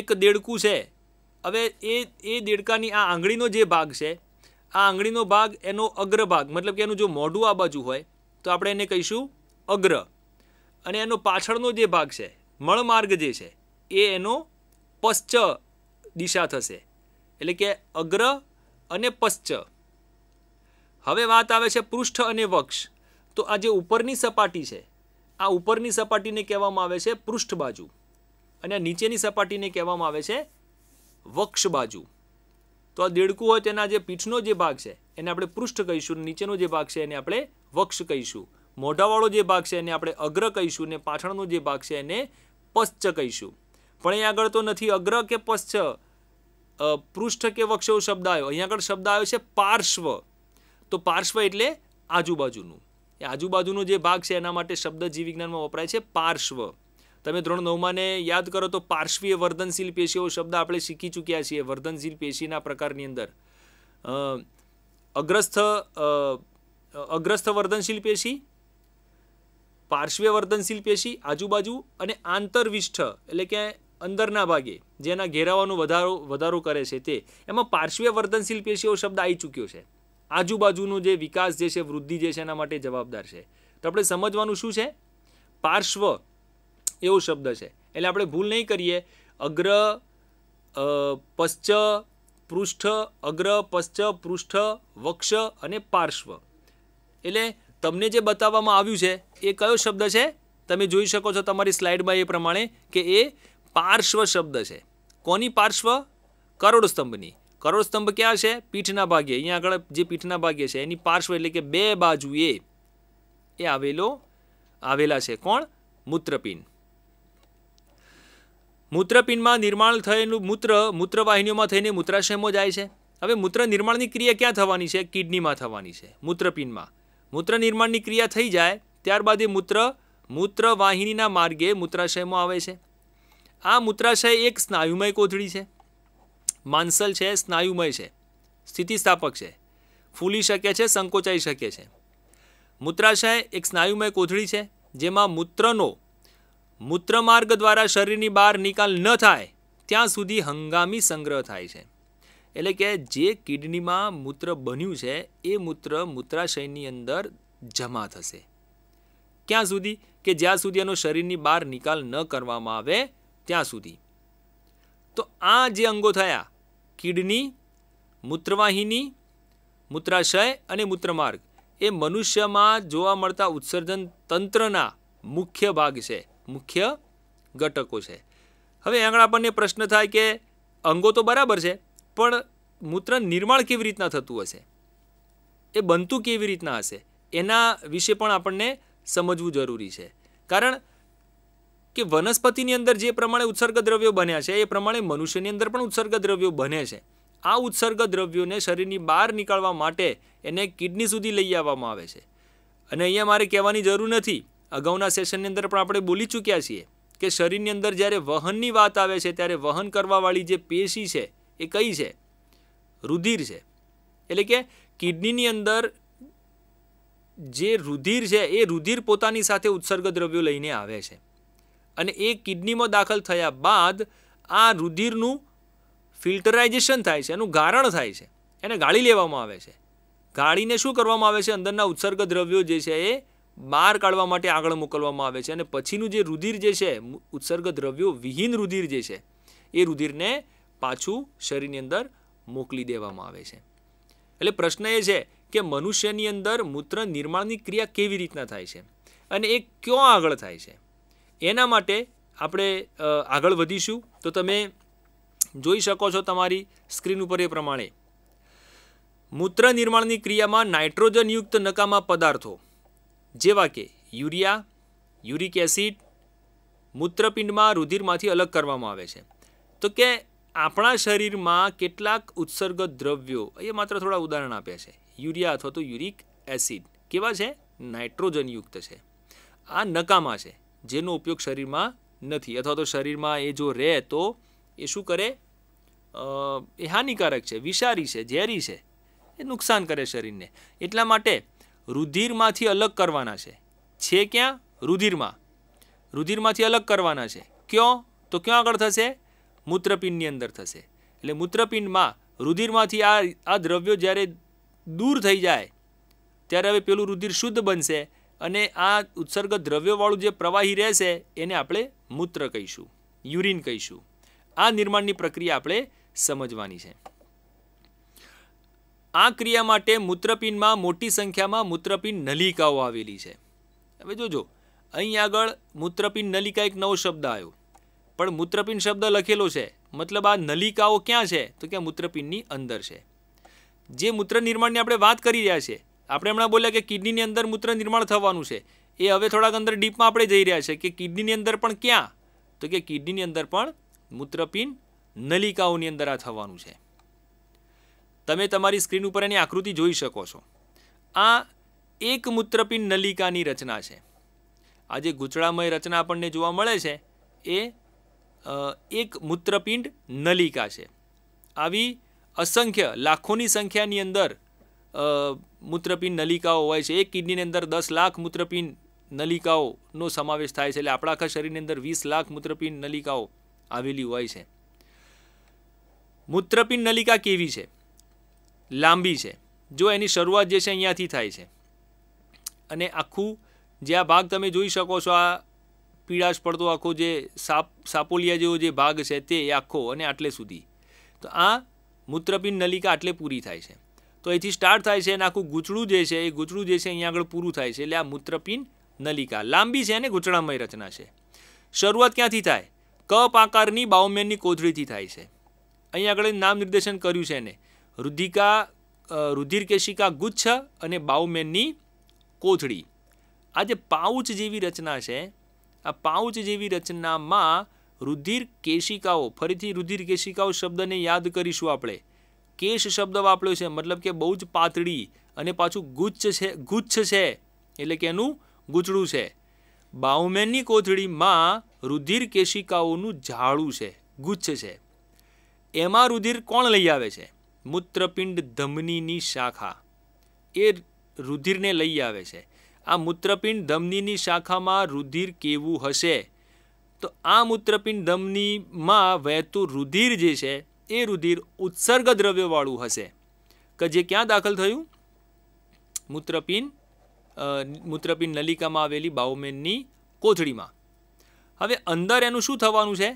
એક દેડકું છે હવે એ એ દેડકાની આ આંગળીનો જે ભાગ છે આ આંગળીનો ભાગ એનો અગ્ર ભાગ મતલબ કે એનું જો મોઢું આ બાજુ હોય તો આપણે એને કહીશું અગ્ર અને એનો પાછળનો જે ભાગ છે મળમાર્ગ જે છે એ એનો પશ્ચ દિશા થશે એટલે કે અગ્ર અને પશ્ચ હવે વાત આવે છે પૃષ્ઠ અને વક્ષ તો આ જે ઉપરની સપાટી છે આ ઉપરની સપાટીને કહેવામાં આવે છે પૃષ્ઠ બાજુ અને નીચેની સપાટીને કહેવામાં આવે છે વક્ષ બાજુ તો આ દેડકું હોય તેના જે પીઠનો જે ભાગ છે એને આપણે પૃષ્ઠ કહીશું નીચેનો જે ભાગ છે એને આપણે વક્ષ કહીશું મોઢાવાળો જે ભાગ છે એને આપણે અગ્ર કહીશું ને પાછળનો જે ભાગ છે એને પશ્ચ કહીશું પણ અહીં આગળ તો નથી અગ્ર કે પશ્ચ પૃષ્ઠ કે વક્ષ એવો શબ્દ આવ્યો અહીંયા આગળ શબ્દ આવ્યો છે પાર્શ્વ તો પાર્શ્વ એટલે આજુબાજુનું એ આજુબાજુનો જે ભાગ છે એના માટે શબ્દ જીવવિજ્ઞાનમાં વપરાય છે પાર્શ્વ તમે ધોરણ નવમાને યાદ કરો તો પાર્શ્વીય વર્ધનશીલ પેશીઓ શબ્દ આપણે શીખી ચૂક્યા છીએ વર્ધનશીલ પેશીના પ્રકારની અંદર અગ્રસ્થ અગ્રસ્થ વર્ધનશીલ પેશી પાર્શ્વીય વર્ધનશીલ પેશી આજુબાજુ અને આંતરવિષ્ઠ એટલે કે અંદરના ભાગે જેના ઘેરાવાનો વધારો વધારો કરે છે તે એમાં પાર્શ્વીય વર્ધનશીલ પેશીઓ શબ્દ આવી ચૂક્યો છે આજુબાજુનો જે વિકાસ જે છે વૃદ્ધિ જે છે એના માટે જવાબદાર છે તો આપણે સમજવાનું શું છે પાર્શ્વ એવો શબ્દ છે એટલે આપણે ભૂલ નહીં કરીએ અગ્ર પશ્ચ પૃષ્ઠ અગ્ર પશ્ચ પૃષ્ઠ વક્ષ અને પાર્શ્વ એટલે તમને જે બતાવવામાં આવ્યું છે એ કયો શબ્દ છે તમે જોઈ શકો છો તમારી સ્લાઇડમાં એ પ્રમાણે કે એ પાર્શ્વ શબ્દ છે કોની પાર્શ્વ કરોડસ્તંભની કરોડસ્તંભ ક્યાં છે પીઠના ભાગે અહીંયા આગળ જે પીઠના ભાગે છે એની પાર્શ્વ એટલે કે બે બાજુએ એ આવેલો આવેલા છે કોણ મૂત્રપિંડ મૂત્રપિંડમાં નિર્માણ થયેલું મૂત્ર મૂત્રવાહિનીઓમાં થઈને મૂત્રાશયમાં જાય છે હવે મૂત્ર નિર્માણની ક્રિયા ક્યાં થવાની છે કિડનીમાં થવાની છે મૂત્રપિંડમાં મૂત્ર નિર્માણની ક્રિયા થઈ જાય ત્યારબાદ એ મૂત્ર મૂત્રવાહિનીના માર્ગે મૂત્રાશયમાં આવે છે આ મૂત્રાશય એક સ્નાયુમય કોથળી છે માંસલ છે સ્નાયુમય છે સ્થિતિસ્થાપક છે ફૂલી શકે છે સંકોચાઈ શકે છે મૂત્રાશય એક સ્નાયુમય કોથળી છે જેમાં મૂત્રનો મૂત્રમાર્ગ દ્વારા શરીરની બહાર નિકાલ ન થાય ત્યાં સુધી હંગામી સંગ્રહ થાય છે એટલે કે જે કિડનીમાં મૂત્ર બન્યું છે એ મૂત્ર મૂત્રાશયની અંદર જમા થશે ક્યાં સુધી કે જ્યાં સુધી એનો શરીરની બહાર નિકાલ ન કરવામાં આવે ત્યાં સુધી તો આ જે અંગો થયા કિડની મૂત્રવાહિની મૂત્રાશય અને મૂત્રમાર્ગ એ મનુષ્યમાં જોવા મળતા ઉત્સર્જન તંત્રના મુખ્ય ભાગ છે મુખ્ય ઘટકો છે હવે આંગણા આપણને પ્રશ્ન થાય કે અંગો તો બરાબર છે પણ મૂત્ર નિર્માણ કેવી રીતના થતું હશે એ બનતું કેવી રીતના હશે એના વિશે પણ આપણને સમજવું જરૂરી છે કારણ કે વનસ્પતિની અંદર જે પ્રમાણે ઉત્સર્ગ દ્રવ્યો બન્યા છે એ પ્રમાણે મનુષ્યની અંદર પણ ઉત્સર્ગ દ્રવ્યો બને છે આ ઉત્સર્ગ દ્રવ્યોને શરીરની બહાર નીકળવા માટે એને કિડની સુધી લઈ આવવામાં આવે છે અને અહીંયા મારે કહેવાની જરૂર નથી અગાઉના સેશનની અંદર પણ આપણે બોલી ચૂક્યા છીએ કે શરીરની અંદર જ્યારે વહનની વાત આવે છે ત્યારે વહન કરવાવાળી જે પેશી છે એ કઈ છે રુધિર છે એટલે કે કિડનીની અંદર જે રુધિર છે એ રુધિર પોતાની સાથે ઉત્સર્ગ દ્રવ્યો લઈને આવે છે અને એ કિડનીમાં દાખલ થયા બાદ આ રુધિરનું ફિલ્ટરાઇઝેશન થાય છે એનું ગારણ થાય છે એને ગાળી લેવામાં આવે છે ગાળીને શું કરવામાં આવે છે અંદરના ઉત્સર્ગ દ્રવ્યો જે છે એ બહાર કાઢવા માટે આગળ મોકલવામાં આવે છે અને પછીનું જે રુધિર જે છે ઉત્સર્ગ દ્રવ્યો વિહીન રુધિર જે છે એ રુધિરને પાછું શરીરની અંદર મોકલી દેવામાં આવે છે એટલે પ્રશ્ન એ છે કે મનુષ્યની અંદર મૂત્ર નિર્માણની ક્રિયા કેવી રીતના થાય છે અને એ ક્યો આગળ થાય છે એના માટે આપણે આગળ વધીશું તો તમે જોઈ શકો છો તમારી સ્ક્રીન ઉપર એ પ્રમાણે મૂત્ર નિર્માણની ક્રિયામાં નાઇટ્રોજનયુક્ત નકામા પદાર્થો જેવા કે યુરિયા યુરિક એસિડ મૂત્રપિંડમાં રુધિરમાંથી અલગ કરવામાં આવે છે તો કે આપણા શરીરમાં કેટલાક ઉત્સર્ગ દ્રવ્યો એ માત્ર થોડા ઉદાહરણ આપ્યા છે યુરિયા અથવા તો યુરિક એસિડ કેવા છે નાઇટ્રોજનયુક્ત છે આ નકામા છે જેનો ઉપયોગ શરીરમાં નથી અથવા તો શરીરમાં એ જો રહે તો એ શું કરે એ હાનિકારક છે વિષારી છે ઝેરી છે એ નુકસાન કરે શરીરને એટલા માટે રુધિરમાંથી અલગ કરવાના છે છે ક્યાં રુધિરમાં રુધિરમાંથી અલગ કરવાના છે ક્યો તો ક્યાં આગળ થશે મૂત્રપિંડની અંદર થશે એટલે મૂત્રપિંડમાં રુધિરમાંથી આ આ દ્રવ્યો જ્યારે દૂર થઈ જાય ત્યારે હવે પેલું રુધિર શુદ્ધ બનશે અને આ ઉત્સર્ગ દ્રવ્યોવાળું જે પ્રવાહી રહેશે એને આપણે મૂત્ર કહીશું યુરિન કહીશું આ નિર્માણની પ્રક્રિયા આપણે સમજવાની છે આ ક્રિયા માટે મૂત્રપિંડમાં મોટી સંખ્યામાં મૂત્રપિંડ નલિકાઓ આવેલી છે હવે જોજો અહીં આગળ મૂત્રપિંડ નલિકા એક નવો શબ્દ આવ્યો પણ મૂત્રપિંડ શબ્દ લખેલો છે મતલબ આ નલિકાઓ ક્યાં છે તો ક્યાં મૂત્રપિંડની અંદર છે જે મૂત્ર નિર્માણની આપણે વાત કરી રહ્યા છીએ આપણે હમણાં બોલ્યા કે કિડનીની અંદર મૂત્ર નિર્માણ થવાનું છે એ હવે થોડાક અંદર ડીપમાં આપણે જઈ રહ્યા છે કે કિડનીની અંદર પણ ક્યાં તો કે કિડનીની અંદર પણ મૂત્રપિંડ નલિકાઓની અંદર આ થવાનું છે તમે તમારી સ્ક્રીન ઉપર એની આકૃતિ જોઈ શકો છો આ એક મૂત્રપિંડ નલિકાની રચના છે આ જે ગૂંચળામય રચના આપણને જોવા મળે છે એ એક મૂત્રપિંડ નલિકા છે આવી અસંખ્ય લાખોની સંખ્યાની અંદર મૂત્રપિંડ નલિકાઓ હોય છે એક કિડનીની અંદર દસ લાખ મૂત્રપિંડ નલિકાઓનો સમાવેશ થાય છે એટલે આપણા આખા શરીરની અંદર વીસ લાખ મૂત્રપિંડ નલિકાઓ આવેલી હોય છે મૂત્રપિંડ નલિકા કેવી છે લાંબી છે જો એની શરૂઆત જે છે અહીંયાથી થાય છે અને આખું જે આ ભાગ તમે જોઈ શકો છો આ પીળાશ પડતો આખો જે સાપ સાપોલિયા જેવો જે ભાગ છે તે આખો અને આટલે સુધી તો આ મૂત્રપિંડ નલિકા આટલે પૂરી થાય છે તો અહીંથી સ્ટાર્ટ થાય છે અને આખું ગૂંચળું જે છે એ ગૂંચળું જે છે અહીંયા આગળ પૂરું થાય છે એટલે આ મૂત્રપિંડ નલિકા લાંબી છે અને ગૂંચળામય રચના છે શરૂઆત ક્યાંથી થાય કપ આકારની બાઉમેનની કોથળીથી થાય છે અહીંયા આગળ નામ નિર્દેશન કર્યું છે એને રુધિકા રુધિર કેશિકા ગુચ્છ અને બાઉમેનની કોથળી આ જે પાઉચ જેવી રચના છે આ પાઉચ જેવી રચનામાં રુધિર કેશિકાઓ ફરીથી રુધિર કેશિકાઓ શબ્દને યાદ કરીશું આપણે કેશ શબ્દ વાપર્યો છે મતલબ કે બહુ જ પાતળી અને પાછું ગુચ્છ છે ગુચ્છ છે એટલે કે એનું ગૂંચળું છે બાઉમેનની કોથળીમાં રુધિર કેશિકાઓનું ઝાડું છે ગુચ્છ છે એમાં રુધિર કોણ લઈ આવે છે મૂત્રપિંડ ધમનીની શાખા એ રુધિરને લઈ આવે છે આ મૂત્રપિંડ ધમનીની શાખામાં રુધિર કેવું હશે તો આ મૂત્રપિંડ ધમનીમાં વહેતું રુધિર જે છે એ રુધિર ઉત્સર્ગ દ્રવ્યવાળું હશે કે જે ક્યાં દાખલ થયું મૂત્રપિંડ મૂત્રપિંડ નલિકામાં આવેલી બાઉમેનની કોથળીમાં હવે અંદર એનું શું થવાનું છે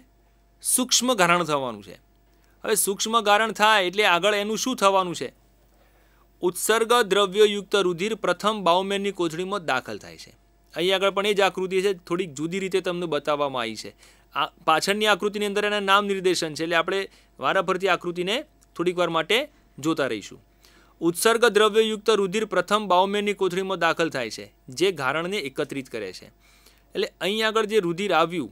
સૂક્ષ્મ ઘરાણ થવાનું છે હવે સૂક્ષ્મ ગારણ થાય એટલે આગળ એનું શું થવાનું છે ઉત્સર્ગ દ્રવ્યયુક્ત રુધિર પ્રથમ બાઉમેનની કોથળીમાં દાખલ થાય છે અહીં આગળ પણ એ જ આકૃતિ છે થોડીક જુદી રીતે તમને બતાવવામાં આવી છે આ પાછળની આકૃતિની અંદર એના નામ નિર્દેશન છે એટલે આપણે વારાફરતી આકૃતિને થોડીક વાર માટે જોતા રહીશું ઉત્સર્ગ દ્રવ્યયુક્ત રુધિર પ્રથમ બાઉમેનની કોથળીમાં દાખલ થાય છે જે ગારણને એકત્રિત કરે છે એટલે અહીં આગળ જે રુધિર આવ્યું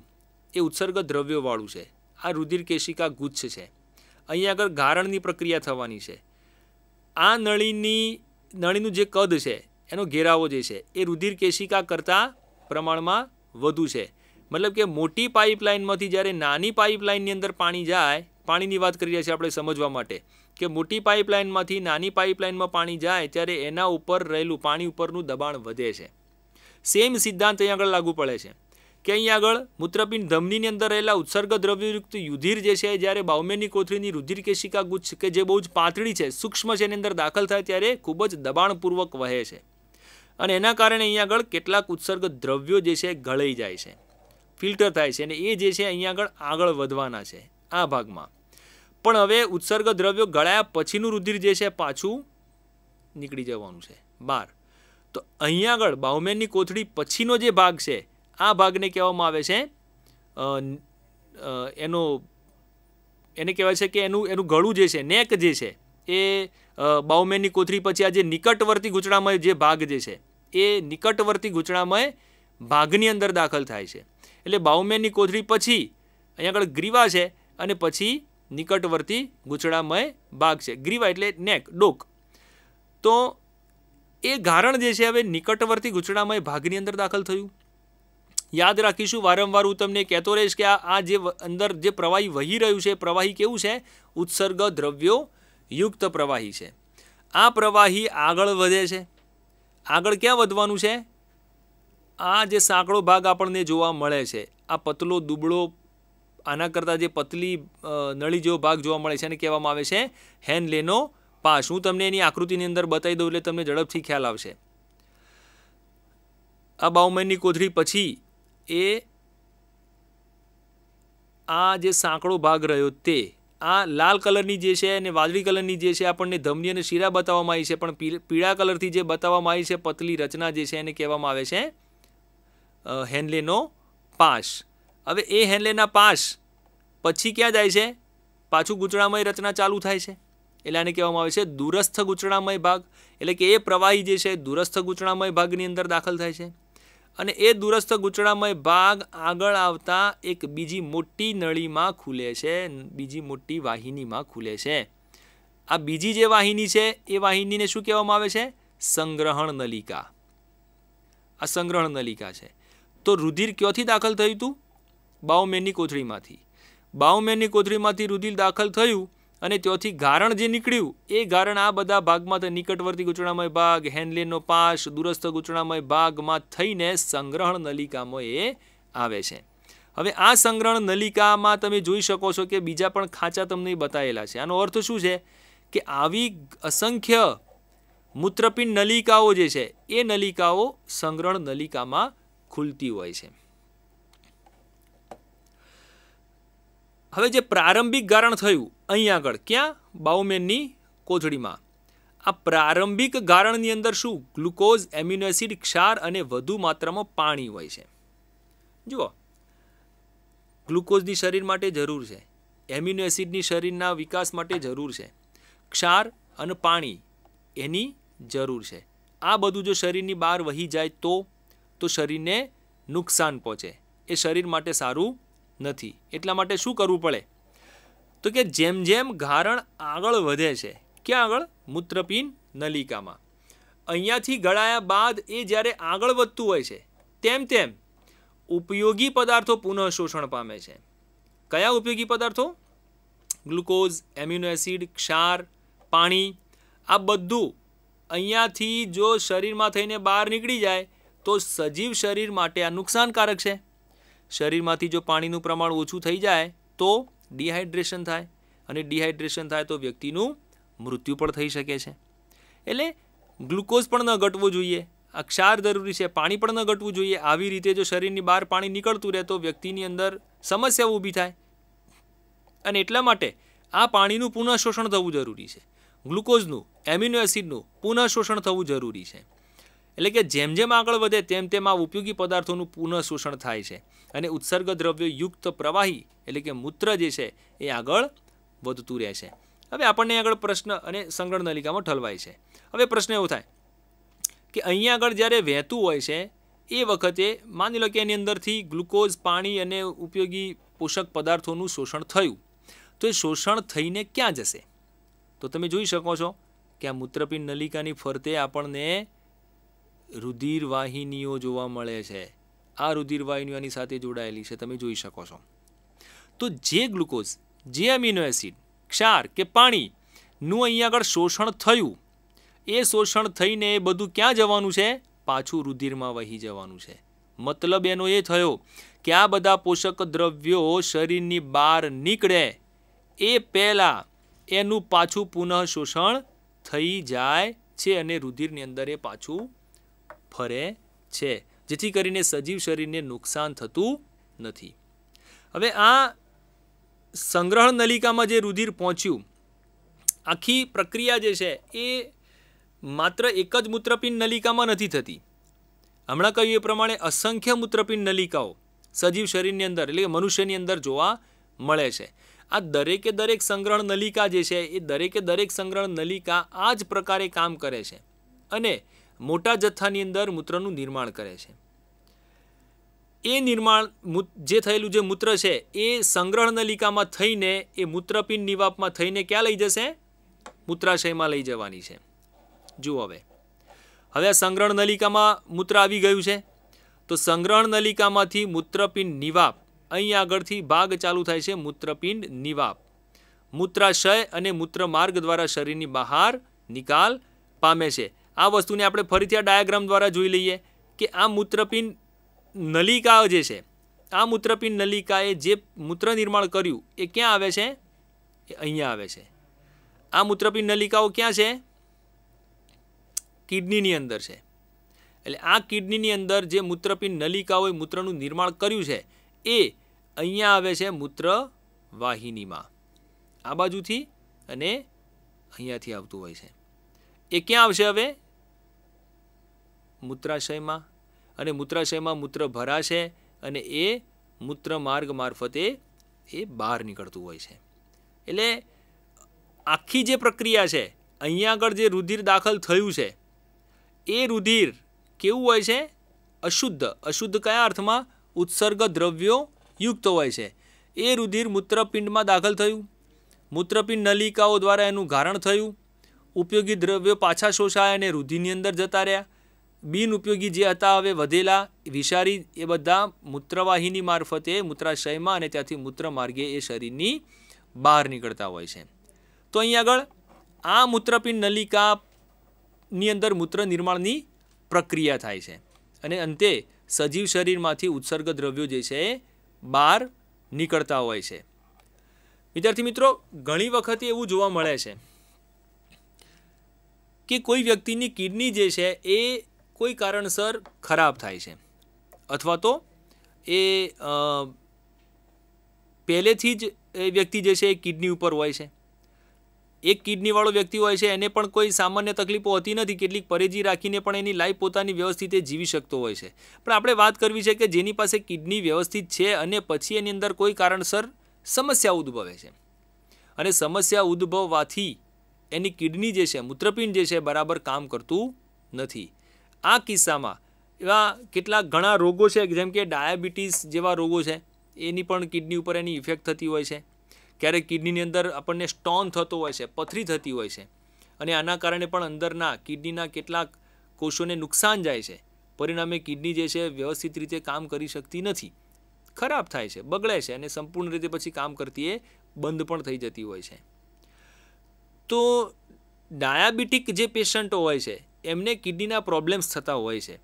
એ ઉત્સર્ગ દ્રવ્યવાળું છે આ રુધિર કેશિકા ગુચ્છ છે અહીંયા આગળ ગારણની પ્રક્રિયા થવાની છે આ નળીની નળીનું જે કદ છે એનો ઘેરાવો જે છે એ રુધિર કેશિકા કરતાં પ્રમાણમાં વધુ છે મતલબ કે મોટી પાઇપલાઇનમાંથી જ્યારે નાની પાઇપલાઇનની અંદર પાણી જાય પાણીની વાત કરી રહ્યા છીએ આપણે સમજવા માટે કે મોટી પાઇપલાઇનમાંથી નાની પાઇપલાઇનમાં પાણી જાય ત્યારે એના ઉપર રહેલું પાણી ઉપરનું દબાણ વધે છે સેમ સિદ્ધાંત અહીં આગળ લાગુ પડે છે કે અહીંયા આગળ મૂત્રપિંડ ધમનીની અંદર રહેલા ઉત્સર્ગ દ્રવ્યયુક્ત યુધિર જે છે જ્યારે બાઉમેનની કોથળીની રુધિર કેશિકા ગુચ્છ કે જે બહુ જ પાતળી છે સૂક્ષ્મ છે એની અંદર દાખલ થાય ત્યારે ખૂબ જ દબાણપૂર્વક વહે છે અને એના કારણે અહીં આગળ કેટલાક ઉત્સર્ગ દ્રવ્યો જે છે ગળાઈ જાય છે ફિલ્ટર થાય છે અને એ જે છે અહીં આગળ આગળ વધવાના છે આ ભાગમાં પણ હવે ઉત્સર્ગ દ્રવ્યો ગળાયા પછીનું રુધિર જે છે પાછું નીકળી જવાનું છે બહાર તો અહીં આગળ બાઉમેનની કોથળી પછીનો જે ભાગ છે આ ભાગને કહેવામાં આવે છે એનો એને કહેવાય છે કે એનું એનું ગળું જે છે નેક જે છે એ બાઉમેનની કોથરી પછી આ જે નિકટવર્તી ગૂંચળામય જે ભાગ જે છે એ નિકટવર્તી ગૂંચળામય ભાગની અંદર દાખલ થાય છે એટલે બાઉમેનની કોથરી પછી અહીંયા આગળ ગ્રીવા છે અને પછી નિકટવર્તી ગૂંચળામય ભાગ છે ગ્રીવા એટલે નેક ડોક તો એ ગારણ જે છે હવે નિકટવર્તી ગૂંચળામય ભાગની અંદર દાખલ થયું યાદ રાખીશું વારંવાર હું તમને કહેતો રહીશ કે આ જે અંદર જે પ્રવાહી વહી રહ્યું છે પ્રવાહી કેવું છે ઉત્સર્ગ દ્રવ્યો યુક્ત પ્રવાહી છે આ પ્રવાહી આગળ વધે છે આગળ ક્યાં વધવાનું છે આ જે સાંકડો ભાગ આપણને જોવા મળે છે આ પતલો દુબળો આના કરતાં જે પતલી નળી જેવો ભાગ જોવા મળે છે એને કહેવામાં આવે છે હેનલેનો પાસ હું તમને એની આકૃતિની અંદર બતાવી દઉં એટલે તમને ઝડપથી ખ્યાલ આવશે આ બાઉમેનની કોથળી પછી એ આ જે સાંકડો ભાગ રહ્યો તે આ લાલ કલરની જે છે અને વાદળી કલરની જે છે આપણને ધમની અને શીરા બતાવવામાં આવી છે પણ પીળા કલરથી જે બતાવવામાં આવી છે પતલી રચના જે છે એને કહેવામાં આવે છે હેન્ડલેનો પાશ હવે એ હેનલેના પાશ પછી ક્યાં જાય છે પાછું ગુચડામય રચના ચાલુ થાય છે એટલે આને કહેવામાં આવે છે દૂરસ્થ ગુચડામય ભાગ એટલે કે એ પ્રવાહી જે છે દૂરસ્થ ગુચડામય ભાગની અંદર દાખલ થાય છે અને એ દૂરસ્થ ગૂંચળામય ભાગ આગળ આવતા એક બીજી મોટી નળીમાં ખુલે છે બીજી મોટી વાહિનીમાં ખુલે છે આ બીજી જે વાહિની છે એ વાહિનીને શું કહેવામાં આવે છે સંગ્રહણ નલિકા આ સંગ્રહણ નલિકા છે તો રુધિર ક્યોથી દાખલ થયું હતું બાઉમેનની કોથળીમાંથી બાઉમેનની કોથળીમાંથી રુધિર દાખલ થયું અને ત્યાંથી ગારણ જે નીકળ્યું એ ગારણ આ બધા ભાગમાં નિકટવર્તી ગૂંચણામય ભાગ હેન્ડલેનનો પાશ દૂરસ્થ ગૂંચણામય ભાગમાં થઈને સંગ્રહણ નલિકામાં એ આવે છે હવે આ સંગ્રહણ નલિકામાં તમે જોઈ શકો છો કે બીજા પણ ખાંચા તમને બતાવેલા છે આનો અર્થ શું છે કે આવી અસંખ્ય મૂત્રપિંડ નલિકાઓ જે છે એ નલિકાઓ સંગ્રહણ નલિકામાં ખુલતી હોય છે હવે જે પ્રારંભિક ગારણ થયું અહીં આગળ ક્યાં બાઉમેનની કોથળીમાં આ પ્રારંભિક ગારણની અંદર શું ગ્લુકોઝ એમ્યુનો એસિડ ક્ષાર અને વધુ માત્રામાં પાણી હોય છે જુઓ ગ્લુકોઝની શરીર માટે જરૂર છે એમ્યુનો એસિડની શરીરના વિકાસ માટે જરૂર છે ક્ષાર અને પાણી એની જરૂર છે આ બધું જો શરીરની બહાર વહી જાય તો તો શરીરને નુકસાન પહોંચે એ શરીર માટે સારું નથી એટલા માટે શું કરવું પડે તો કે જેમ જેમ ગારણ આગળ વધે છે ક્યાં આગળ મૂત્રપિંડ નલિકામાં અહીંયાથી ગળાયા બાદ એ જ્યારે આગળ વધતું હોય છે તેમ તેમ ઉપયોગી પદાર્થો પુનઃ શોષણ પામે છે કયા ઉપયોગી પદાર્થો ગ્લુકોઝ એમ્યુનો એસિડ ક્ષાર પાણી આ બધું અહીંયાથી જો શરીરમાં થઈને બહાર નીકળી જાય તો સજીવ શરીર માટે આ નુકસાનકારક છે શરીરમાંથી જો પાણીનું પ્રમાણ ઓછું થઈ જાય તો ડિહાઇડ્રેશન થાય અને ડિહાઇડ્રેશન થાય તો વ્યક્તિનું મૃત્યુ પણ થઈ શકે છે એટલે ગ્લુકોઝ પણ ન ઘટવું જોઈએ આ ક્ષાર જરૂરી છે પાણી પણ ન ઘટવું જોઈએ આવી રીતે જો શરીરની બહાર પાણી નીકળતું રહે તો વ્યક્તિની અંદર સમસ્યાઓ ઊભી થાય અને એટલા માટે આ પાણીનું પુનઃ શોષણ થવું જરૂરી છે ગ્લુકોઝનું એમિનો એસિડનું પુનઃ શોષણ થવું જરૂરી છે એટલે કે જેમ જેમ આગળ વધે તેમ તેમ આ ઉપયોગી પદાર્થોનું પુનઃ શોષણ થાય છે અને ઉત્સર્ગ દ્રવ્યો યુક્ત પ્રવાહી એટલે કે મૂત્ર જે છે એ આગળ વધતું રહે છે હવે આપણને આગળ પ્રશ્ન અને સંગ્રહ નલિકામાં ઠલવાય છે હવે પ્રશ્ન એવો થાય કે અહીંયા આગળ જ્યારે વહેતું હોય છે એ વખતે માની લો કે એની અંદરથી ગ્લુકોઝ પાણી અને ઉપયોગી પોષક પદાર્થોનું શોષણ થયું તો એ શોષણ થઈને ક્યાં જશે તો તમે જોઈ શકો છો કે આ મૂત્રપિંડ નલિકાની ફરતે આપણને રુધિરવાહિનીઓ જોવા મળે છે આ રુધિરવાહિનીઓ આની સાથે જોડાયેલી છે તમે જોઈ શકો છો તો જે ગ્લુકોઝ જે અમીનો એસિડ ક્ષાર કે પાણીનું અહીંયા આગળ શોષણ થયું એ શોષણ થઈને એ બધું ક્યાં જવાનું છે પાછું રુધિરમાં વહી જવાનું છે મતલબ એનો એ થયો કે આ બધા પોષક દ્રવ્યો શરીરની બહાર નીકળે એ પહેલાં એનું પાછું પુનઃ શોષણ થઈ જાય છે અને રુધિરની અંદર એ પાછું ફરે છે જેથી કરીને સજીવ શરીરને નુકસાન થતું નથી હવે આ સંગ્રહણ નલિકામાં જે રુધિર પહોંચ્યું આખી પ્રક્રિયા જે છે એ માત્ર એક જ મૂત્રપિંડ નલિકામાં નથી થતી હમણાં કહ્યું એ પ્રમાણે અસંખ્ય મૂત્રપિંડ નલિકાઓ સજીવ શરીરની અંદર એટલે કે મનુષ્યની અંદર જોવા મળે છે આ દરેકે દરેક સંગ્રહણ નલિકા જે છે એ દરેકે દરેક સંગ્રહ નલિકા આ જ પ્રકારે કામ કરે છે અને મોટા જથ્થાની અંદર મૂત્રનું નિર્માણ કરે છે એ નિર્માણ જે થયેલું જે મૂત્ર છે એ સંગ્રહ નલિકામાં થઈને એ મૂત્રપિંડ નિવાપમાં થઈને ક્યાં લઈ જશે મૂત્રાશયમાં લઈ જવાની છે જુઓ હવે હવે આ સંગ્રહ નલિકામાં મૂત્ર આવી ગયું છે તો સંગ્રહ નલિકામાંથી મૂત્રપિંડ નિવાપ અહીં આગળથી ભાગ ચાલુ થાય છે મૂત્રપિંડ નિવાપ મૂત્રાશય અને મૂત્રમાર્ગ દ્વારા શરીરની બહાર નિકાલ પામે છે આ વસ્તુને આપણે ફરીથી આ ડાયાગ્રામ દ્વારા જોઈ લઈએ કે આ મૂત્રપિંડ નલિકા જે છે આ મૂત્રપિંડ નલિકાએ જે મૂત્ર નિર્માણ કર્યું એ ક્યાં આવે છે એ અહીંયા આવે છે આ મૂત્રપિંડ નલિકાઓ ક્યાં છે કિડનીની અંદર છે એટલે આ કિડનીની અંદર જે મૂત્રપિંડ નલિકાઓએ મૂત્રનું નિર્માણ કર્યું છે એ અહીંયા આવે છે મૂત્ર વાહિનીમાં આ બાજુથી અને અહીંયાથી આવતું હોય છે એ ક્યાં આવશે હવે મૂત્રાશયમાં અને મૂત્રાશયમાં મૂત્ર ભરાશે અને એ મૂત્ર માર્ગ મારફતે એ બહાર નીકળતું હોય છે એટલે આખી જે પ્રક્રિયા છે અહીંયા આગળ જે રુધિર દાખલ થયું છે એ રુધિર કેવું હોય છે અશુદ્ધ અશુદ્ધ કયા અર્થમાં ઉત્સર્ગ દ્રવ્યો યુક્ત હોય છે એ રુધિર મૂત્રપિંડમાં દાખલ થયું મૂત્રપિંડ નલિકાઓ દ્વારા એનું ગારણ થયું ઉપયોગી દ્રવ્યો પાછા શોષાય અને રુધિરની અંદર જતા રહ્યા બિનઉપયોગી જે હતા હવે વધેલા વિષારી એ બધા મૂત્રવાહિની મારફતે મૂત્રાશયમાં અને ત્યાંથી મૂત્ર માર્ગે એ શરીરની બહાર નીકળતા હોય છે તો અહીં આગળ આ મૂત્રપિંડ નલિકાની અંદર મૂત્ર નિર્માણની પ્રક્રિયા થાય છે અને અંતે સજીવ શરીરમાંથી ઉત્સર્ગ દ્રવ્યો જે છે એ બહાર નીકળતા હોય છે વિદ્યાર્થી મિત્રો ઘણી વખત એવું જોવા મળે છે કે કોઈ વ્યક્તિની કિડની જે છે એ કોઈ કારણસર ખરાબ થાય છે અથવા તો એ પહેલેથી જ એ વ્યક્તિ જે છે એ કિડની ઉપર હોય છે એક કિડનીવાળો વ્યક્તિ હોય છે એને પણ કોઈ સામાન્ય તકલીફો હોતી નથી કેટલીક પરેજી રાખીને પણ એની લાઈફ પોતાની વ્યવસ્થિત જીવી શકતો હોય છે પણ આપણે વાત કરવી છે કે જેની પાસે કિડની વ્યવસ્થિત છે અને પછી એની અંદર કોઈ કારણસર સમસ્યા ઉદ્ભવે છે અને સમસ્યા ઉદ્ભવવાથી એની કિડની જે છે મૂત્રપિંડ જે છે બરાબર કામ કરતું નથી આ કિસ્સામાં એવા કેટલાક ઘણા રોગો છે જેમ કે ડાયાબિટીસ જેવા રોગો છે એની પણ કિડની ઉપર એની ઇફેક્ટ થતી હોય છે ક્યારેક કિડનીની અંદર આપણને સ્ટોન થતો હોય છે પથરી થતી હોય છે અને આના કારણે પણ અંદરના કિડનીના કેટલાક કોષોને નુકસાન જાય છે પરિણામે કિડની જે છે વ્યવસ્થિત રીતે કામ કરી શકતી નથી ખરાબ થાય છે બગડે છે અને સંપૂર્ણ રીતે પછી કામ કરતી એ બંધ પણ થઈ જતી હોય છે તો ડાયાબિટીક જે પેશન્ટો હોય છે એમને કિડનીના પ્રોબ્લેમ્સ થતા હોય છે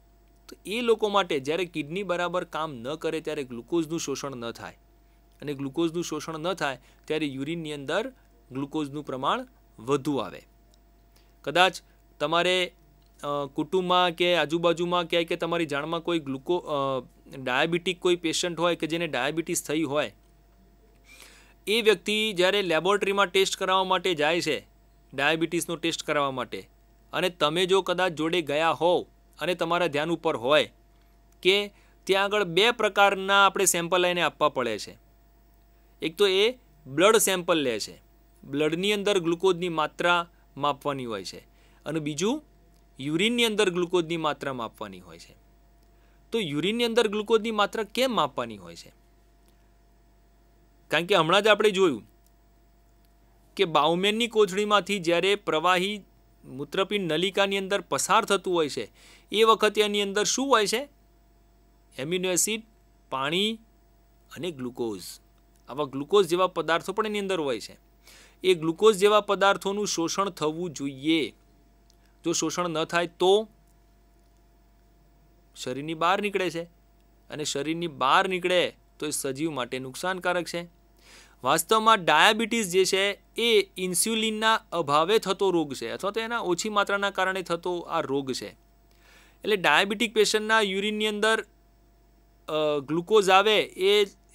તો એ લોકો માટે જ્યારે કિડની બરાબર કામ ન કરે ત્યારે ગ્લુકોઝનું શોષણ ન થાય અને ગ્લુકોઝનું શોષણ ન થાય ત્યારે યુરિનની અંદર ગ્લુકોઝનું પ્રમાણ વધુ આવે કદાચ તમારે કુટુંબમાં કે આજુબાજુમાં ક્યાંય કે તમારી જાણમાં કોઈ ગ્લુકો ડાયાબિટીક કોઈ પેશન્ટ હોય કે જેને ડાયાબિટીસ થઈ હોય એ વ્યક્તિ જ્યારે લેબોરેટરીમાં ટેસ્ટ કરાવવા માટે જાય છે ડાયાબિટીસનો ટેસ્ટ કરાવવા માટે અને તમે જો કદાચ જોડે ગયા હોવ અને તમારા ધ્યાન ઉપર હોય કે ત્યાં આગળ બે પ્રકારના આપણે સેમ્પલ લઈને આપવા પડે છે એક તો એ બ્લડ સેમ્પલ લે છે બ્લડની અંદર ગ્લુકોઝની માત્રા માપવાની હોય છે અને બીજું યુરિનની અંદર ગ્લુકોઝની માત્રા માપવાની હોય છે તો યુરિનની અંદર ગ્લુકોઝની માત્રા કેમ માપવાની હોય છે કારણ કે હમણાં જ આપણે જોયું કે બાઉમેનની કોથળીમાંથી જ્યારે પ્રવાહી મૂત્રપિંડ નલિકાની અંદર પસાર થતું હોય છે એ વખતે એની અંદર શું હોય છે એમિનો એસિડ પાણી અને ગ્લુકોઝ આવા ગ્લુકોઝ જેવા પદાર્થો પણ એની અંદર હોય છે એ ગ્લુકોઝ જેવા પદાર્થોનું શોષણ થવું જોઈએ જો શોષણ ન થાય તો શરીરની બહાર નીકળે છે અને શરીરની બહાર નીકળે તો એ સજીવ માટે નુકસાનકારક છે વાસ્તવમાં ડાયાબિટીસ જે છે એ ઇન્સ્યુલિનના અભાવે થતો રોગ છે અથવા તો એના ઓછી માત્રાના કારણે થતો આ રોગ છે એટલે ડાયાબિટીક પેશન્ટના યુરિનની અંદર ગ્લુકોઝ આવે એ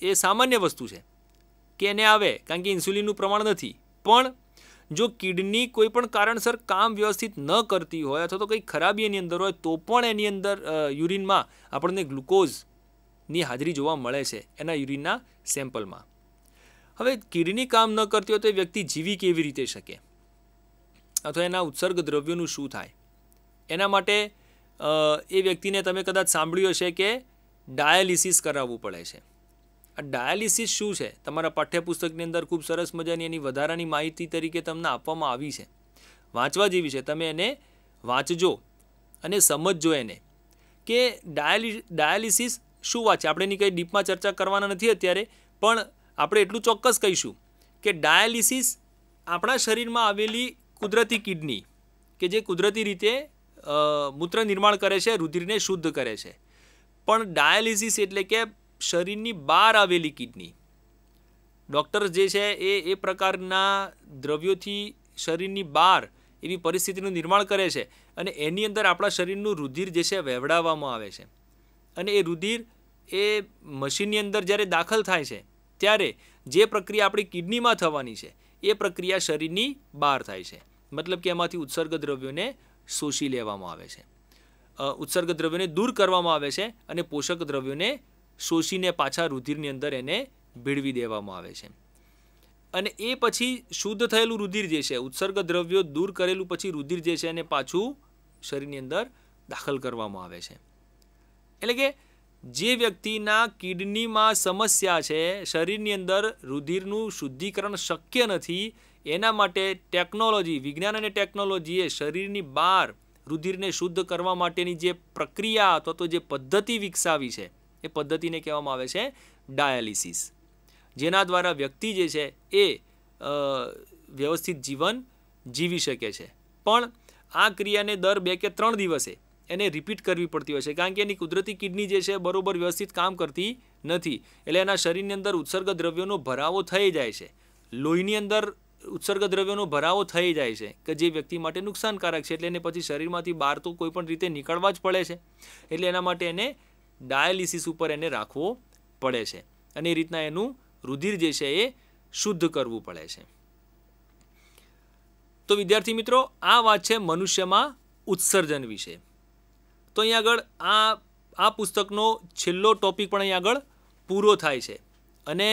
એ સામાન્ય વસ્તુ છે કે એને આવે કારણ કે ઇન્સ્યુલિનનું પ્રમાણ નથી પણ જો કિડની કોઈપણ કારણસર કામ વ્યવસ્થિત ન કરતી હોય અથવા તો કંઈ ખરાબી એની અંદર હોય તો પણ એની અંદર યુરિનમાં આપણને ગ્લુકોઝની હાજરી જોવા મળે છે એના યુરિનના સેમ્પલમાં હવે કિડની કામ ન કરતી હોય તો એ વ્યક્તિ જીવી કેવી રીતે શકે અથવા એના ઉત્સર્ગ દ્રવ્યોનું શું થાય એના માટે એ વ્યક્તિને તમે કદાચ સાંભળ્યું હશે કે ડાયાલિસિસ કરાવવું પડે છે આ ડાયાલિસિસ શું છે તમારા પાઠ્યપુસ્તકની અંદર ખૂબ સરસ મજાની એની વધારાની માહિતી તરીકે તમને આપવામાં આવી છે વાંચવા જેવી છે તમે એને વાંચજો અને સમજજો એને કે ડાયાલિ ડાયાલિસિસ શું વાંચે આપણે એની કંઈ ડીપમાં ચર્ચા કરવાના નથી અત્યારે પણ આપણે એટલું ચોક્કસ કહીશું કે ડાયાલિસિસ આપણા શરીરમાં આવેલી કુદરતી કિડની કે જે કુદરતી રીતે મૂત્ર નિર્માણ કરે છે રુધિરને શુદ્ધ કરે છે પણ ડાયાલિસિસ એટલે કે શરીરની બહાર આવેલી કિડની ડૉક્ટર જે છે એ એ પ્રકારના દ્રવ્યોથી શરીરની બહાર એવી પરિસ્થિતિનું નિર્માણ કરે છે અને એની અંદર આપણા શરીરનું રુધિર જે છે વહેવડાવવામાં આવે છે અને એ રુધિર એ મશીનની અંદર જ્યારે દાખલ થાય છે ત્યારે જે પ્રક્રિયા આપણી કિડનીમાં થવાની છે એ પ્રક્રિયા શરીરની બહાર થાય છે મતલબ કે એમાંથી ઉત્સર્ગ દ્રવ્યોને શોષી લેવામાં આવે છે ઉત્સર્ગ દ્રવ્યોને દૂર કરવામાં આવે છે અને પોષક દ્રવ્યોને શોષીને પાછા રુધિરની અંદર એને ભેળવી દેવામાં આવે છે અને એ પછી શુદ્ધ થયેલું રુધિર જે છે ઉત્સર્ગ દ્રવ્યો દૂર કરેલું પછી રુધિર જે છે એને પાછું શરીરની અંદર દાખલ કરવામાં આવે છે એટલે કે જે વ્યક્તિના કિડનીમાં સમસ્યા છે શરીરની અંદર રુધિરનું શુદ્ધિકરણ શક્ય નથી એના માટે ટેકનોલોજી વિજ્ઞાન અને ટેકનોલોજીએ શરીરની બહાર રુધિરને શુદ્ધ કરવા માટેની જે પ્રક્રિયા અથવા તો જે પદ્ધતિ વિકસાવી છે એ પદ્ધતિને કહેવામાં આવે છે ડાયાલિસિસ જેના દ્વારા વ્યક્તિ જે છે એ વ્યવસ્થિત જીવન જીવી શકે છે પણ આ ક્રિયાને દર બે કે ત્રણ દિવસે એને રિપીટ કરવી પડતી હોય છે કારણ કે એની કુદરતી કિડની જે છે બરોબર વ્યવસ્થિત કામ કરતી નથી એટલે એના શરીરની અંદર ઉત્સર્ગ દ્રવ્યોનો ભરાવો થઈ જાય છે લોહીની અંદર ઉત્સર્ગ દ્રવ્યોનો ભરાવો થઈ જાય છે કે જે વ્યક્તિ માટે નુકસાનકારક છે એટલે એને પછી શરીરમાંથી બહાર તો કોઈપણ રીતે નીકળવા જ પડે છે એટલે એના માટે એને ડાયાલિસિસ ઉપર એને રાખવો પડે છે અને એ રીતના એનું રુધિર જે છે એ શુદ્ધ કરવું પડે છે તો વિદ્યાર્થી મિત્રો આ વાત છે મનુષ્યમાં ઉત્સર્જન વિશે તો અહીં આગળ આ આ પુસ્તકનો છેલ્લો ટોપિક પણ અહીં આગળ પૂરો થાય છે અને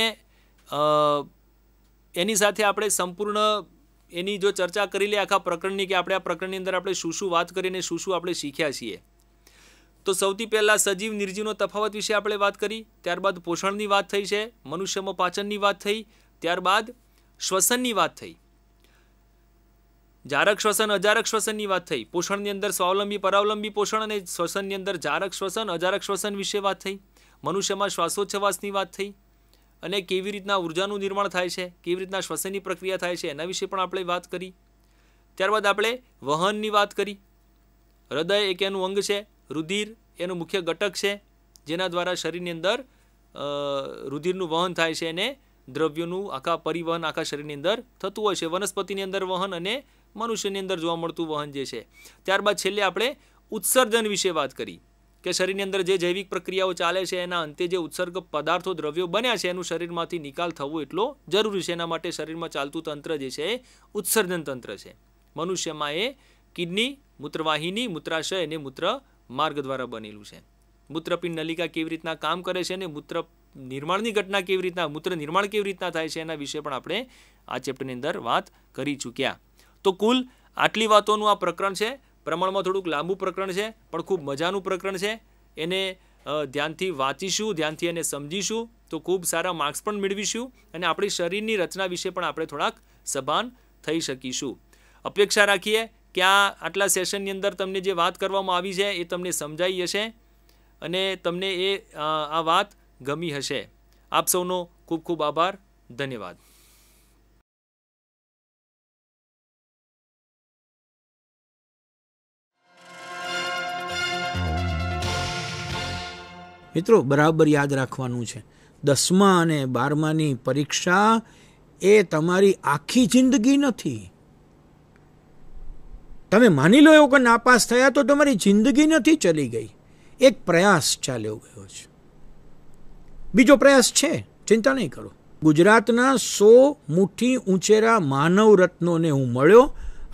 એની સાથે આપણે સંપૂર્ણ એની જો ચર્ચા કરી લે આખા પ્રકરણની કે આપણે આ પ્રકરણની અંદર આપણે શું શું વાત કરીને શું શું આપણે શીખ્યા છીએ તો સૌથી પહેલાં સજીવ નિર્જીવનો તફાવત વિશે આપણે વાત કરી ત્યારબાદ પોષણની વાત થઈ છે મનુષ્યમાં પાચનની વાત થઈ ત્યારબાદ શ્વસનની વાત થઈ જારક શ્વસન અજારક શ્વસનની વાત થઈ પોષણની અંદર સ્વાવલંબી પરાવલંબી પોષણ અને શ્વસનની અંદર જારક શ્વસન અજારક શ્વસન વિશે વાત થઈ મનુષ્યમાં શ્વાસોચ્છવાસની વાત થઈ અને કેવી રીતના ઉર્જાનું નિર્માણ થાય છે કેવી રીતના શ્વસનની પ્રક્રિયા થાય છે એના વિશે પણ આપણે વાત કરી ત્યારબાદ આપણે વહનની વાત કરી હૃદય એક એનું અંગ છે રુધિર એનું મુખ્ય ઘટક છે જેના દ્વારા શરીરની અંદર રુધિરનું વહન થાય છે અને દ્રવ્યોનું આખા પરિવહન આખા શરીરની અંદર થતું હોય છે વનસ્પતિની અંદર વહન અને મનુષ્યની અંદર જોવા મળતું વહન જે છે ત્યારબાદ છેલ્લે આપણે ઉત્સર્જન વિશે વાત કરી કે શરીરની અંદર જે જૈવિક પ્રક્રિયાઓ ચાલે છે એના અંતે જે ઉત્સર્ગ પદાર્થો દ્રવ્યો બન્યા છે એનું શરીરમાંથી નિકાલ થવો એટલો જરૂરી છે એના માટે શરીરમાં ચાલતું તંત્ર જે છે એ ઉત્સર્જન તંત્ર છે મનુષ્યમાં એ કિડની મૂત્રવાહિની મૂત્રાશય અને મૂત્ર માર્ગ દ્વારા બનેલું છે મૂત્રપિંડ નલિકા કેવી રીતના કામ કરે છે અને મૂત્ર નિર્માણની ઘટના કેવી રીતના મૂત્ર નિર્માણ કેવી રીતના થાય છે એના વિશે પણ આપણે આ ચેપ્ટરની અંદર વાત કરી ચૂક્યા તો કુલ આટલી વાતોનું આ પ્રકરણ છે પ્રમાણમાં થોડુંક લાંબુ પ્રકરણ છે પણ ખૂબ મજાનું પ્રકરણ છે એને ધ્યાનથી વાંચીશું ધ્યાનથી એને સમજીશું તો ખૂબ સારા માર્ક્સ પણ મેળવીશું અને આપણી શરીરની રચના વિશે પણ આપણે થોડાક સભાન થઈ શકીશું અપેક્ષા રાખીએ કે આ આટલા સેશનની અંદર તમને જે વાત કરવામાં આવી છે એ તમને સમજાઈ હશે અને તમને એ આ વાત ગમી હશે આપ સૌનો ખૂબ ખૂબ આભાર ધન્યવાદ મિત્રો બરાબર યાદ રાખવાનું છે દસમા અને બારમાની પરીક્ષા એ તમારી આખી જિંદગી નથી તમે માની લો એવો કે નાપાસ થયા તો તમારી જિંદગી નથી ચલી ગઈ એક પ્રયાસ ચાલ્યો ગયો છે બીજો પ્રયાસ છે ચિંતા નહીં કરો ગુજરાતના સો મુઠ્ઠી ઉંચેરા માનવ રત્નોને હું મળ્યો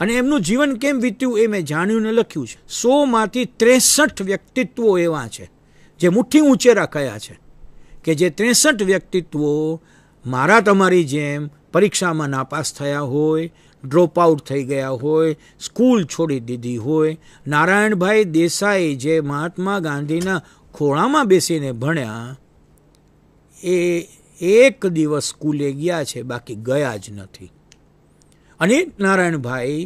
અને એમનું જીવન કેમ વીત્યું એ મેં જાણ્યું ને લખ્યું છે સોમાંથી ત્રેસઠ વ્યક્તિત્વો એવા છે જે મુઠ્ઠી ઊંચે રાખાયા છે કે જે ત્રેસઠ વ્યક્તિત્વો મારા તમારી જેમ પરીક્ષામાં નાપાસ થયા હોય ડ્રોપ આઉટ થઈ ગયા હોય સ્કૂલ છોડી દીધી હોય નારાયણભાઈ દેસાઈ જે મહાત્મા ગાંધીના ખોળામાં બેસીને ભણ્યા એ એક દિવસ સ્કૂલે ગયા છે બાકી ગયા જ નથી અને નારાયણભાઈ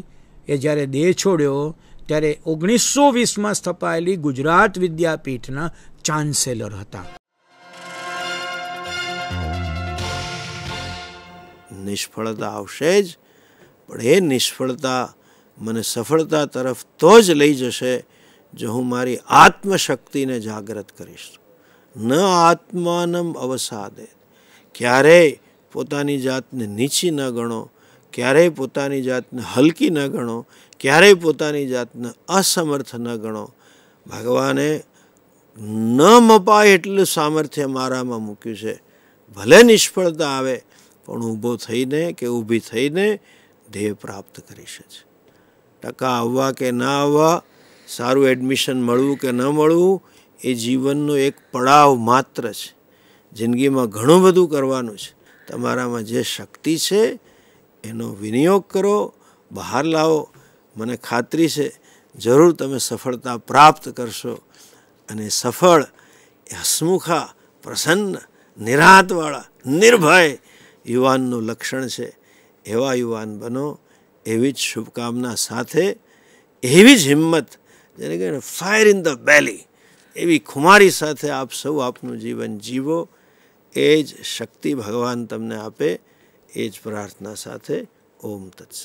એ જ્યારે દેહ છોડ્યો ત્યારે ઓગણીસો વીસમાં સ્થપાયેલી ગુજરાત વિદ્યાપીઠના ચાન્સેલર હતા નિષ્ફળતા આવશે જ પણ એ નિષ્ફળતા મને સફળતા તરફ તો જ લઈ જશે જો હું મારી આત્મશક્તિને જાગૃત કરીશ ન આત્માનમ અવસાદે ક્યારેય પોતાની જાતને નીચી ન ગણો ક્યારેય પોતાની જાતને હલકી ન ગણો ક્યારેય પોતાની જાતને અસમર્થ ન ગણો ભગવાને ન મપાય એટલું સામર્થ્ય મારામાં મૂક્યું છે ભલે નિષ્ફળતા આવે પણ ઊભો થઈને કે ઊભી થઈને ધ્યેય પ્રાપ્ત કરી શકે ટકા આવવા કે ના આવવા સારું એડમિશન મળવું કે ન મળવું એ જીવનનો એક પડાવ માત્ર છે જિંદગીમાં ઘણું બધું કરવાનું છે તમારામાં જે શક્તિ છે એનો વિનિયોગ કરો બહાર લાવો મને ખાતરી છે જરૂર તમે સફળતા પ્રાપ્ત કરશો અને સફળ હસમુખા પ્રસન્ન નિરાતવાળા નિર્ભય યુવાનનું લક્ષણ છે એવા યુવાન બનો એવી જ શુભકામના સાથે એવી જ હિંમત જેને કહીને ફાયર ઇન ધ બેલી એવી ખુમારી સાથે આપ સૌ આપનું જીવન જીવો એ જ શક્તિ ભગવાન તમને આપે એ જ પ્રાર્થના સાથે ઓમ તત્સ